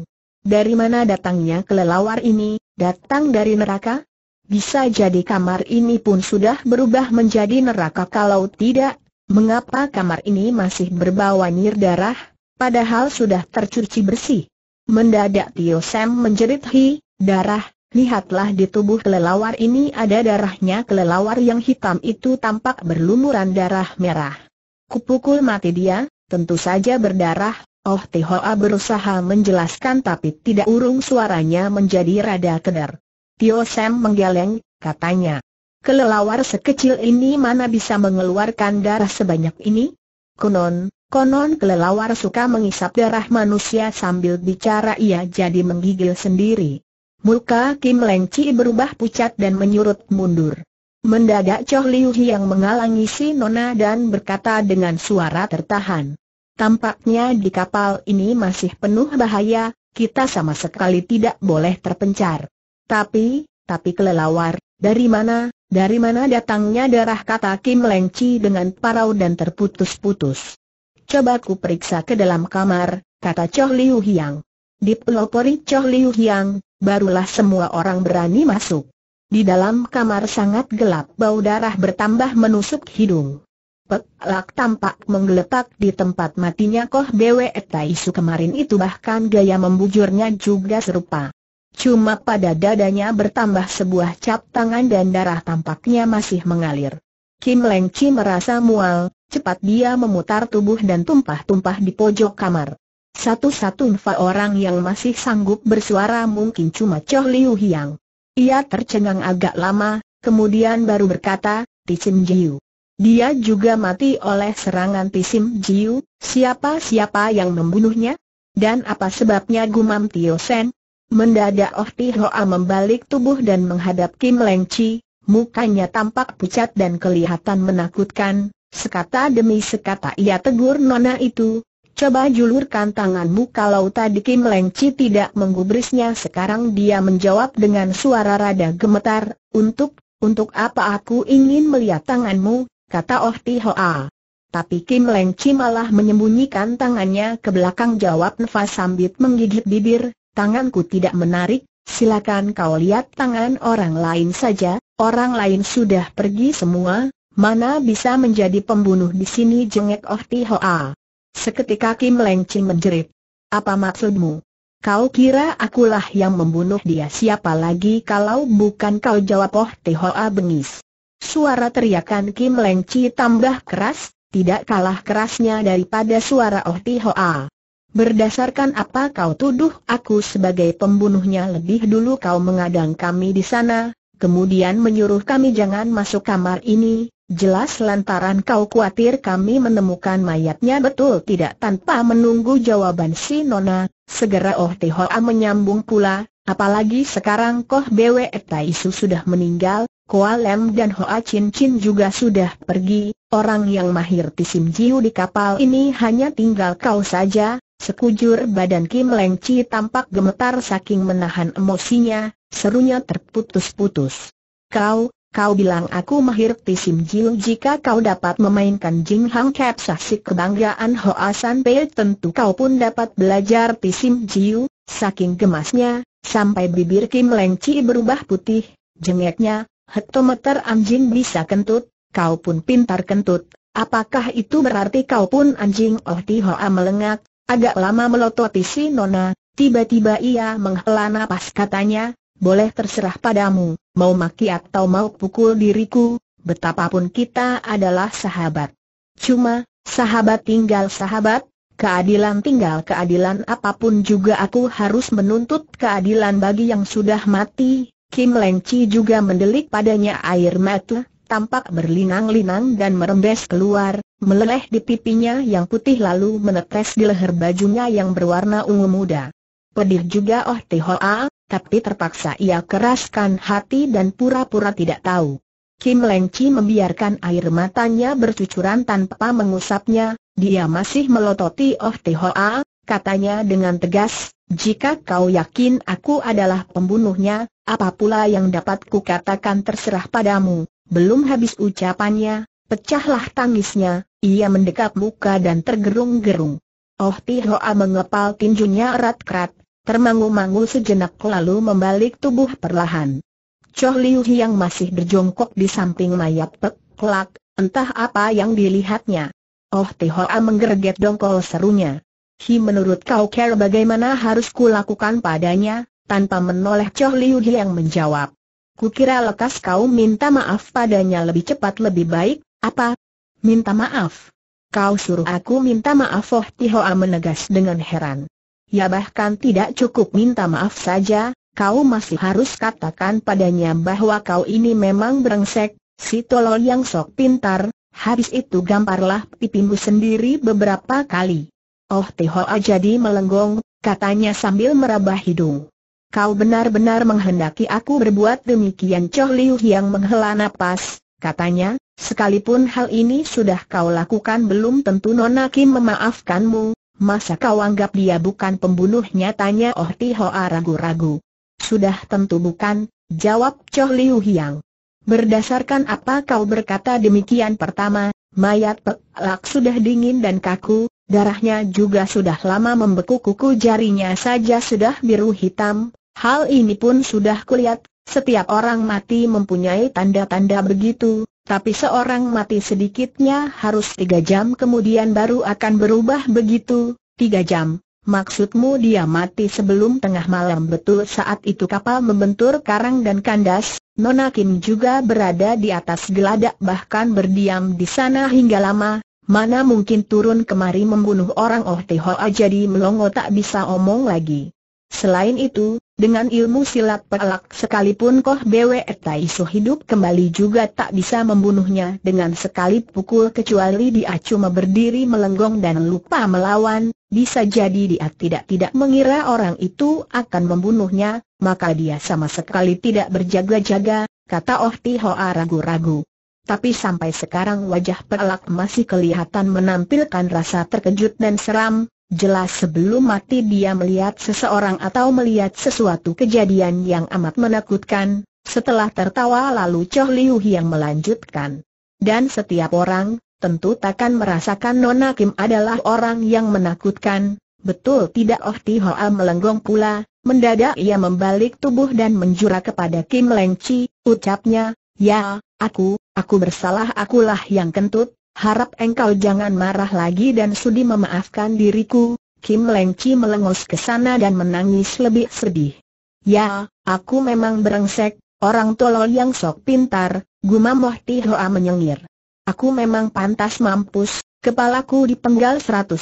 Dari mana datangnya kelelawar ini, datang dari neraka? Bisa jadi kamar ini pun sudah berubah menjadi neraka kalau tidak Mengapa kamar ini masih berbau nyir darah, padahal sudah tercuci bersih? Mendadak Tio Sam menjerit hi, darah, lihatlah di tubuh kelelawar ini ada darahnya kelelawar yang hitam itu tampak berlumuran darah merah. Kupukul mati dia, tentu saja berdarah, Oh Tihoa berusaha menjelaskan tapi tidak urung suaranya menjadi rada kedar. Tio Sam menggeleng, katanya, kelelawar sekecil ini mana bisa mengeluarkan darah sebanyak ini? Konon, konon kelelawar suka mengisap darah manusia sambil bicara ia jadi menggigil sendiri. Muka Kim Leng Chi berubah pucat dan menyurut mundur. Mendadak Choh Liu yang mengalangi si Nona dan berkata dengan suara tertahan. Tampaknya di kapal ini masih penuh bahaya, kita sama sekali tidak boleh terpencar. Tapi, tapi kelelawar, dari mana, dari mana datangnya darah kata Kim Leng dengan parau dan terputus-putus. Coba ku periksa ke dalam kamar, kata Choh Liu Hiang. Dipelopori Choh Liu Hiang, barulah semua orang berani masuk. Di dalam kamar sangat gelap bau darah bertambah menusuk hidung. Pelak tampak menggeletak di tempat matinya Koh Bwe Tai Su kemarin itu bahkan gaya membujurnya juga serupa. Cuma pada dadanya bertambah sebuah cap tangan dan darah tampaknya masih mengalir. Kim Leng Chi merasa mual, cepat dia memutar tubuh dan tumpah-tumpah di pojok kamar. Satu-satunya orang yang masih sanggup bersuara mungkin cuma Choh Liu Hiang. Ia tercengang agak lama, kemudian baru berkata, Tisim Jiu. Dia juga mati oleh serangan Tisim Jiu, siapa-siapa yang membunuhnya? Dan apa sebabnya gumam Tio Sen, Mendadak Oh Ti Hoa membalik tubuh dan menghadap Kim Leng Chi, mukanya tampak pucat dan kelihatan menakutkan, sekata demi sekata ia tegur nona itu, coba julurkan tanganmu kalau tadi Kim Leng Chi tidak menggubrisnya sekarang dia menjawab dengan suara rada gemetar, untuk, untuk apa aku ingin melihat tanganmu, kata Oh Ti Hoa. Tapi Kim Leng Chi malah menyembunyikan tangannya ke belakang jawab nafas sambil menggigit bibir, tanganku tidak menarik, silakan kau lihat tangan orang lain saja, orang lain sudah pergi semua, mana bisa menjadi pembunuh di sini jengek Oh Tihoa. Seketika Kim Leng Ching menjerit. Apa maksudmu? Kau kira akulah yang membunuh dia siapa lagi kalau bukan kau jawab Oh Tihoa bengis. Suara teriakan Kim Leng Chi tambah keras, tidak kalah kerasnya daripada suara Oh Tihoa. Berdasarkan apa kau tuduh aku sebagai pembunuhnya lebih dulu kau mengadang kami di sana, kemudian menyuruh kami jangan masuk kamar ini, jelas lantaran kau khawatir kami menemukan mayatnya betul tidak tanpa menunggu jawaban si Nona, segera Oh Hoa menyambung pula, apalagi sekarang Koh Bwe Su sudah meninggal, Koa Lem dan Hoa Chin Chin juga sudah pergi, orang yang mahir tisim jiu di kapal ini hanya tinggal kau saja, Sekujur badan Kim Leng Chi tampak gemetar saking menahan emosinya, serunya terputus-putus. Kau, kau bilang aku mahir tisim jiu jika kau dapat memainkan Jing Hang Kep saksi kebanggaan Hoa San Pei tentu kau pun dapat belajar tisim jiu, saking gemasnya, sampai bibir Kim Leng Chi berubah putih, jengeknya, hektometer anjing bisa kentut, kau pun pintar kentut, apakah itu berarti kau pun anjing Oh Ti Hoa melengak, Agak lama melototi si Nona, tiba-tiba ia menghela napas katanya, boleh terserah padamu, mau maki atau mau pukul diriku, betapapun kita adalah sahabat. Cuma, sahabat tinggal sahabat, keadilan tinggal keadilan apapun juga aku harus menuntut keadilan bagi yang sudah mati. Kim Leng juga mendelik padanya air mata, tampak berlinang-linang dan merembes keluar, meleleh di pipinya yang putih lalu menetes di leher bajunya yang berwarna ungu muda. Pedih juga Oh Tihoa, tapi terpaksa ia keraskan hati dan pura-pura tidak tahu. Kim Leng membiarkan air matanya bercucuran tanpa mengusapnya, dia masih melototi Oh Tihoa, katanya dengan tegas, jika kau yakin aku adalah pembunuhnya, apa pula yang dapat kukatakan terserah padamu. Belum habis ucapannya, pecahlah tangisnya, ia mendekap muka dan tergerung-gerung. Oh Tihoa mengepal tinjunya erat erat termangu-mangu sejenak lalu membalik tubuh perlahan. Choh Liu yang masih berjongkok di samping mayat Pek entah apa yang dilihatnya. Oh Tihoa menggerget dongkol serunya. Hi menurut kau care bagaimana harus kulakukan padanya, tanpa menoleh Choh Liu yang menjawab. Kukira lekas kau minta maaf padanya lebih cepat lebih baik, apa, Minta maaf. Kau suruh aku minta maaf Oh Tihoa menegas dengan heran. Ya bahkan tidak cukup minta maaf saja, kau masih harus katakan padanya bahwa kau ini memang berengsek, si tolol yang sok pintar, habis itu gamparlah pipimu sendiri beberapa kali. Oh Tihoa jadi melenggong, katanya sambil meraba hidung. Kau benar-benar menghendaki aku berbuat demikian Choh Liu yang menghela napas, katanya, Sekalipun hal ini sudah kau lakukan belum tentu Nona Kim memaafkanmu, masa kau anggap dia bukan pembunuhnya tanya Oh Hoa ragu-ragu. Sudah tentu bukan, jawab Choh Liu Hiang. Berdasarkan apa kau berkata demikian pertama, mayat pelak sudah dingin dan kaku, darahnya juga sudah lama membeku kuku jarinya saja sudah biru hitam, hal ini pun sudah kulihat, setiap orang mati mempunyai tanda-tanda begitu, tapi seorang mati sedikitnya harus tiga jam kemudian baru akan berubah begitu, tiga jam. Maksudmu dia mati sebelum tengah malam betul saat itu kapal membentur karang dan kandas, Nona Kim juga berada di atas geladak bahkan berdiam di sana hingga lama, mana mungkin turun kemari membunuh orang Oh aja ah, jadi melongo tak bisa omong lagi. Selain itu, dengan ilmu silat pelak sekalipun Koh Bwe Taisu hidup kembali juga tak bisa membunuhnya dengan sekali pukul kecuali dia cuma berdiri melenggong dan lupa melawan, bisa jadi dia tidak-tidak mengira orang itu akan membunuhnya, maka dia sama sekali tidak berjaga-jaga, kata Oh Tihoa ragu-ragu. Tapi sampai sekarang wajah pelak masih kelihatan menampilkan rasa terkejut dan seram, Jelas sebelum mati dia melihat seseorang atau melihat sesuatu kejadian yang amat menakutkan, setelah tertawa lalu Choh Liu yang melanjutkan. Dan setiap orang, tentu takkan merasakan Nona Kim adalah orang yang menakutkan, betul tidak Oh Ti Hoa melenggong pula, mendadak ia membalik tubuh dan menjurah kepada Kim Leng Chi, ucapnya, ya, aku, aku bersalah akulah yang kentut, Harap engkau jangan marah lagi dan sudi memaafkan diriku. Kim Leng Chi melengos ke sana dan menangis lebih sedih. Ya, aku memang berengsek. orang tolol yang sok pintar, gumam Wah Hoa menyengir. Aku memang pantas mampus, kepalaku dipenggal 120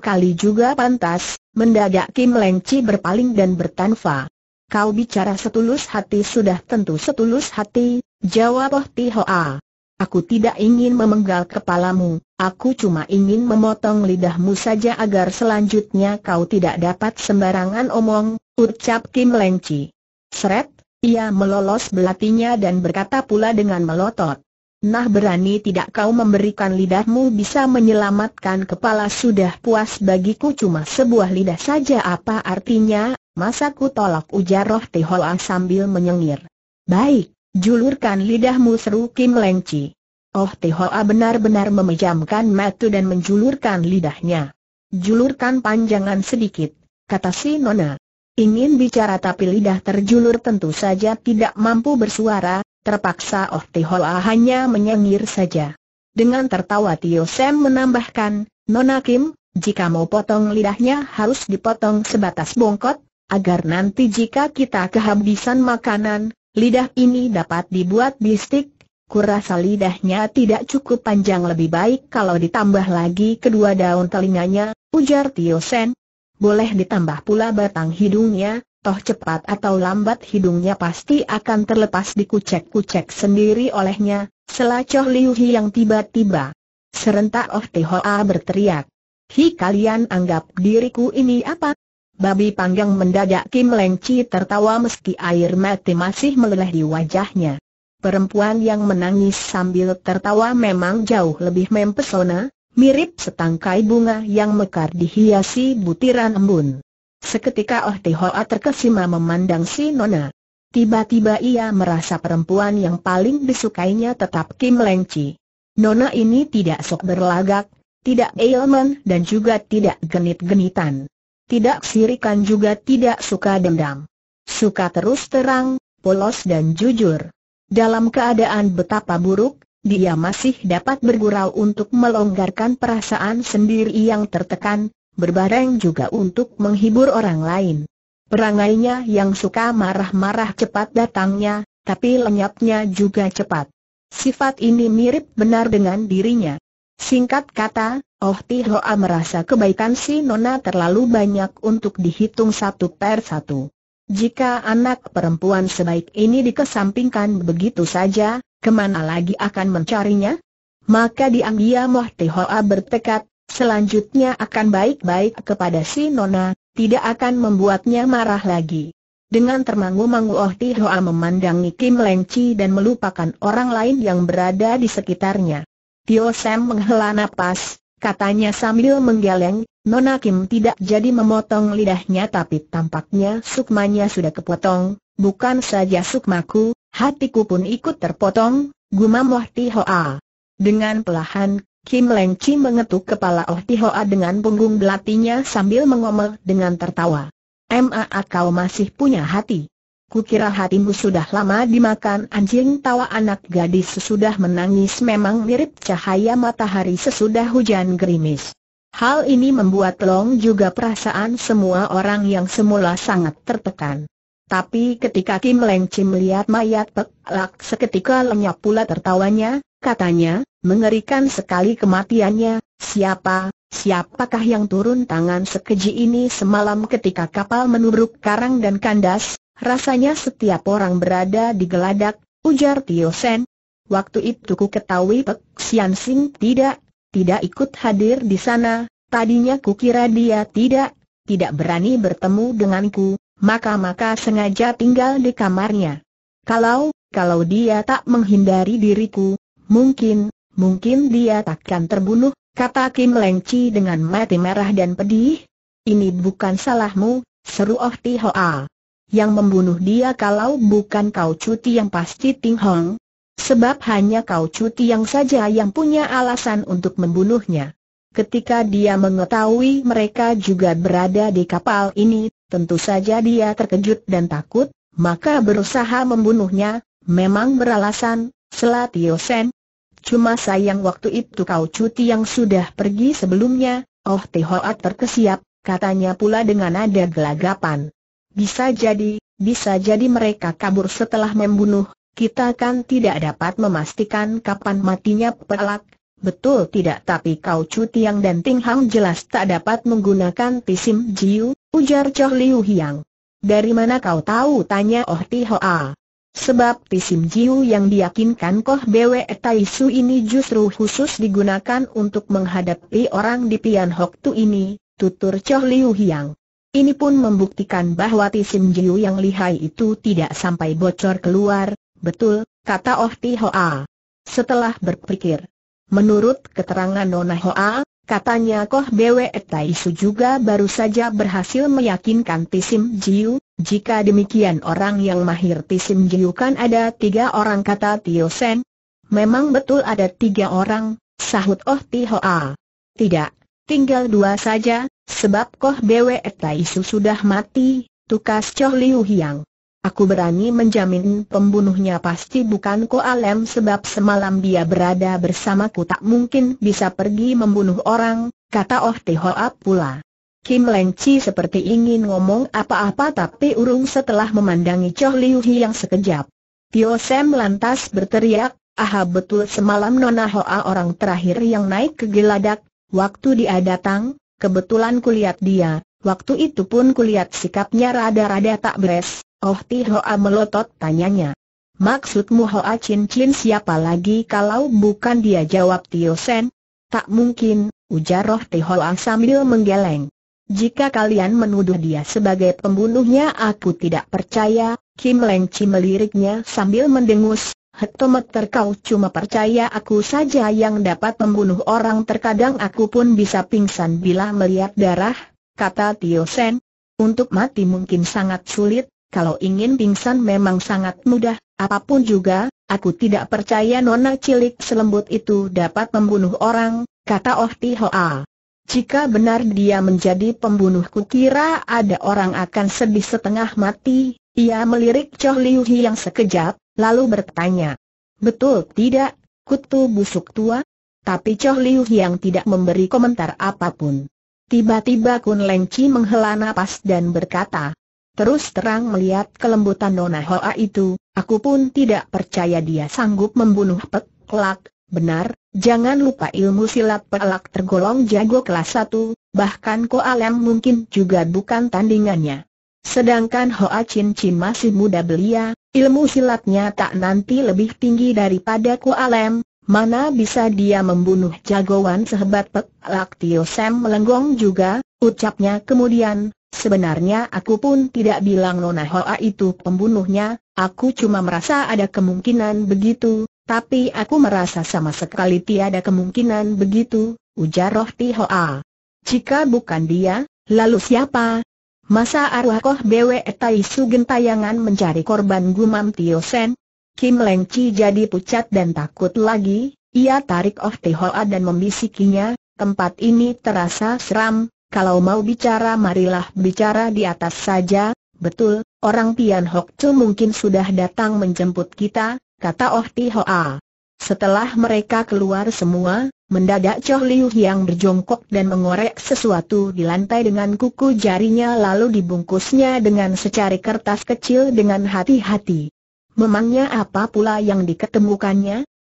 kali juga pantas, mendadak Kim Leng Chi berpaling dan bertanfa. Kau bicara setulus hati sudah tentu setulus hati, jawab Wah Hoa. Aku tidak ingin memenggal kepalamu, aku cuma ingin memotong lidahmu saja agar selanjutnya kau tidak dapat sembarangan omong, ucap Kim Leng Chi. Seret, ia melolos belatinya dan berkata pula dengan melotot. Nah berani tidak kau memberikan lidahmu bisa menyelamatkan kepala sudah puas bagiku cuma sebuah lidah saja apa artinya, masa ku tolak ujar roh Tihoa sambil menyengir. Baik, Julurkan lidahmu seru Kim Leng Chi. Oh Tihoa benar-benar memejamkan mata dan menjulurkan lidahnya. Julurkan panjangan sedikit, kata si Nona. Ingin bicara tapi lidah terjulur tentu saja tidak mampu bersuara, terpaksa Oh Tihoa hanya menyengir saja. Dengan tertawa Tio Sam menambahkan, Nona Kim, jika mau potong lidahnya harus dipotong sebatas bongkot, agar nanti jika kita kehabisan makanan, Lidah ini dapat dibuat bistik, kurasa lidahnya tidak cukup panjang lebih baik kalau ditambah lagi kedua daun telinganya, ujar Tio Sen. Boleh ditambah pula batang hidungnya, toh cepat atau lambat hidungnya pasti akan terlepas dikucek-kucek sendiri olehnya, selacoh Liu Hi yang tiba-tiba. Serentak Oh Tihoa berteriak. Hi kalian anggap diriku ini apa? Babi panggang mendadak Kim Leng Chi tertawa meski air mati masih meleleh di wajahnya. Perempuan yang menangis sambil tertawa memang jauh lebih mempesona, mirip setangkai bunga yang mekar dihiasi butiran embun. Seketika Oh Tihoa terkesima memandang si Nona. Tiba-tiba ia merasa perempuan yang paling disukainya tetap Kim Leng Chi. Nona ini tidak sok berlagak, tidak elemen dan juga tidak genit-genitan tidak sirikan juga tidak suka dendam. Suka terus terang, polos dan jujur. Dalam keadaan betapa buruk, dia masih dapat bergurau untuk melonggarkan perasaan sendiri yang tertekan, berbareng juga untuk menghibur orang lain. Perangainya yang suka marah-marah cepat datangnya, tapi lenyapnya juga cepat. Sifat ini mirip benar dengan dirinya. Singkat kata, Oh Tihoa merasa kebaikan si Nona terlalu banyak untuk dihitung satu per satu. Jika anak perempuan sebaik ini dikesampingkan begitu saja, kemana lagi akan mencarinya? Maka diam-diam Oh Tihoa bertekad, selanjutnya akan baik-baik kepada si Nona, tidak akan membuatnya marah lagi. Dengan termangu-mangu Oh Tihoa memandangi Kim Leng Chi dan melupakan orang lain yang berada di sekitarnya. Tio Sam menghela napas, katanya sambil menggeleng, Nona Kim tidak jadi memotong lidahnya tapi tampaknya sukmanya sudah kepotong, bukan saja sukmaku, hatiku pun ikut terpotong, gumam Wah Tihoa. Dengan pelahan, Kim Leng Chi mengetuk kepala Wah Tihoa dengan punggung belatinya sambil mengomel dengan tertawa. Ma, kau masih punya hati. Kukira hatimu sudah lama dimakan anjing tawa anak gadis sesudah menangis memang mirip cahaya matahari sesudah hujan gerimis. Hal ini membuat Long juga perasaan semua orang yang semula sangat tertekan. Tapi ketika Kim Leng Chim melihat mayat Pek Lak seketika lenyap pula tertawanya, katanya, mengerikan sekali kematiannya, siapa, siapakah yang turun tangan sekeji ini semalam ketika kapal menubruk karang dan kandas, Rasanya setiap orang berada di geladak, ujar Tio Sen. Waktu itu ku ketahui Pek Sian Sing tidak, tidak ikut hadir di sana, tadinya ku kira dia tidak, tidak berani bertemu denganku, maka-maka sengaja tinggal di kamarnya. Kalau, kalau dia tak menghindari diriku, mungkin, mungkin dia takkan terbunuh, kata Kim Leng Chi dengan mati merah dan pedih. Ini bukan salahmu, seru Oh Ti Hoa. Yang membunuh dia kalau bukan kau cuti yang pasti Ting Hong. Sebab hanya kau cuti yang saja yang punya alasan untuk membunuhnya. Ketika dia mengetahui mereka juga berada di kapal ini, tentu saja dia terkejut dan takut, maka berusaha membunuhnya, memang beralasan, Selatio Sen. Cuma sayang waktu itu kau cuti yang sudah pergi sebelumnya, Oh Tehoat terkesiap, katanya pula dengan nada gelagapan. Bisa jadi, bisa jadi mereka kabur setelah membunuh, kita kan tidak dapat memastikan kapan matinya pelak, betul tidak tapi kau cuti yang dan Ting Hang jelas tak dapat menggunakan Pisim jiu, ujar Choh Liu Hiang. Dari mana kau tahu tanya Oh Ti Hoa. Sebab Pisim jiu yang diyakinkan Koh Bwe Su ini justru khusus digunakan untuk menghadapi orang di Pian Hok Tu ini, tutur Choh Liu Hiang. Ini pun membuktikan bahwa Tisim Jiu yang lihai itu tidak sampai bocor keluar, betul, kata Oh Ti Hoa. Setelah berpikir, menurut keterangan Nona Hoa, katanya Koh Bwe Taisu juga baru saja berhasil meyakinkan Tisim Jiu, jika demikian orang yang mahir Tisim Jiu kan ada tiga orang kata Tio Sen. Memang betul ada tiga orang, sahut Oh Ti Hoa. Tidak, tinggal dua saja, Sebab Koh Bwe Taisu sudah mati, tukas Choh Liu Hiang. Aku berani menjamin pembunuhnya pasti bukan Ko Alem sebab semalam dia berada bersamaku tak mungkin bisa pergi membunuh orang, kata Oh Te Hoa pula. Kim Leng Chi seperti ingin ngomong apa-apa tapi urung setelah memandangi Choh Liu Hiang sekejap. Tio Sam lantas berteriak, Aha betul semalam Nona Hoa orang terakhir yang naik ke geladak, waktu dia datang, Kebetulan kulihat dia, waktu itu pun kulihat sikapnya rada-rada tak beres. Oh Ti Hoa melotot tanyanya. Maksudmu Hoa Chin Chin siapa lagi kalau bukan dia jawab Tio Sen? Tak mungkin, ujar Roh Ti Hoa sambil menggeleng. Jika kalian menuduh dia sebagai pembunuhnya aku tidak percaya, Kim Leng Chi meliriknya sambil mendengus, Hektomet kau cuma percaya aku saja yang dapat membunuh orang terkadang aku pun bisa pingsan bila melihat darah, kata Tio Sen. Untuk mati mungkin sangat sulit, kalau ingin pingsan memang sangat mudah, apapun juga, aku tidak percaya nona cilik selembut itu dapat membunuh orang, kata Oh Tihoa. Jika benar dia menjadi pembunuh kukira ada orang akan sedih setengah mati, ia melirik Choh Liu Hi yang sekejap, lalu bertanya. Betul tidak, kutu busuk tua? Tapi Choh Liu Hi yang tidak memberi komentar apapun. Tiba-tiba Kun Leng Chi menghela nafas dan berkata. Terus terang melihat kelembutan Nona Hoa itu, aku pun tidak percaya dia sanggup membunuh Pek Lak. Benar, jangan lupa ilmu silat pelak tergolong jago kelas 1, bahkan Ko mungkin juga bukan tandingannya. Sedangkan Hoa Chin Chin masih muda belia, ilmu silatnya tak nanti lebih tinggi daripada Kualem, mana bisa dia membunuh jagoan sehebat Pek Lak Tio Sam melenggong juga, ucapnya kemudian, sebenarnya aku pun tidak bilang Nona Hoa itu pembunuhnya, aku cuma merasa ada kemungkinan begitu, tapi aku merasa sama sekali tiada kemungkinan begitu, ujar Roh Ti Hoa. Jika bukan dia, lalu siapa? Masa arwah Koh Bwe Tai Sugen tayangan mencari korban gumam Tio Sen? Kim Leng Chi jadi pucat dan takut lagi, ia tarik Oh Te Hoa dan membisikinya, tempat ini terasa seram, kalau mau bicara marilah bicara di atas saja, betul, orang Pian Hok Chu mungkin sudah datang menjemput kita, kata Oh Ti Hoa. Setelah mereka keluar semua, Mendadak Choh Liu yang berjongkok dan mengorek sesuatu di lantai dengan kuku jarinya lalu dibungkusnya dengan secari kertas kecil dengan hati-hati. Memangnya apa pula yang diketemukannya?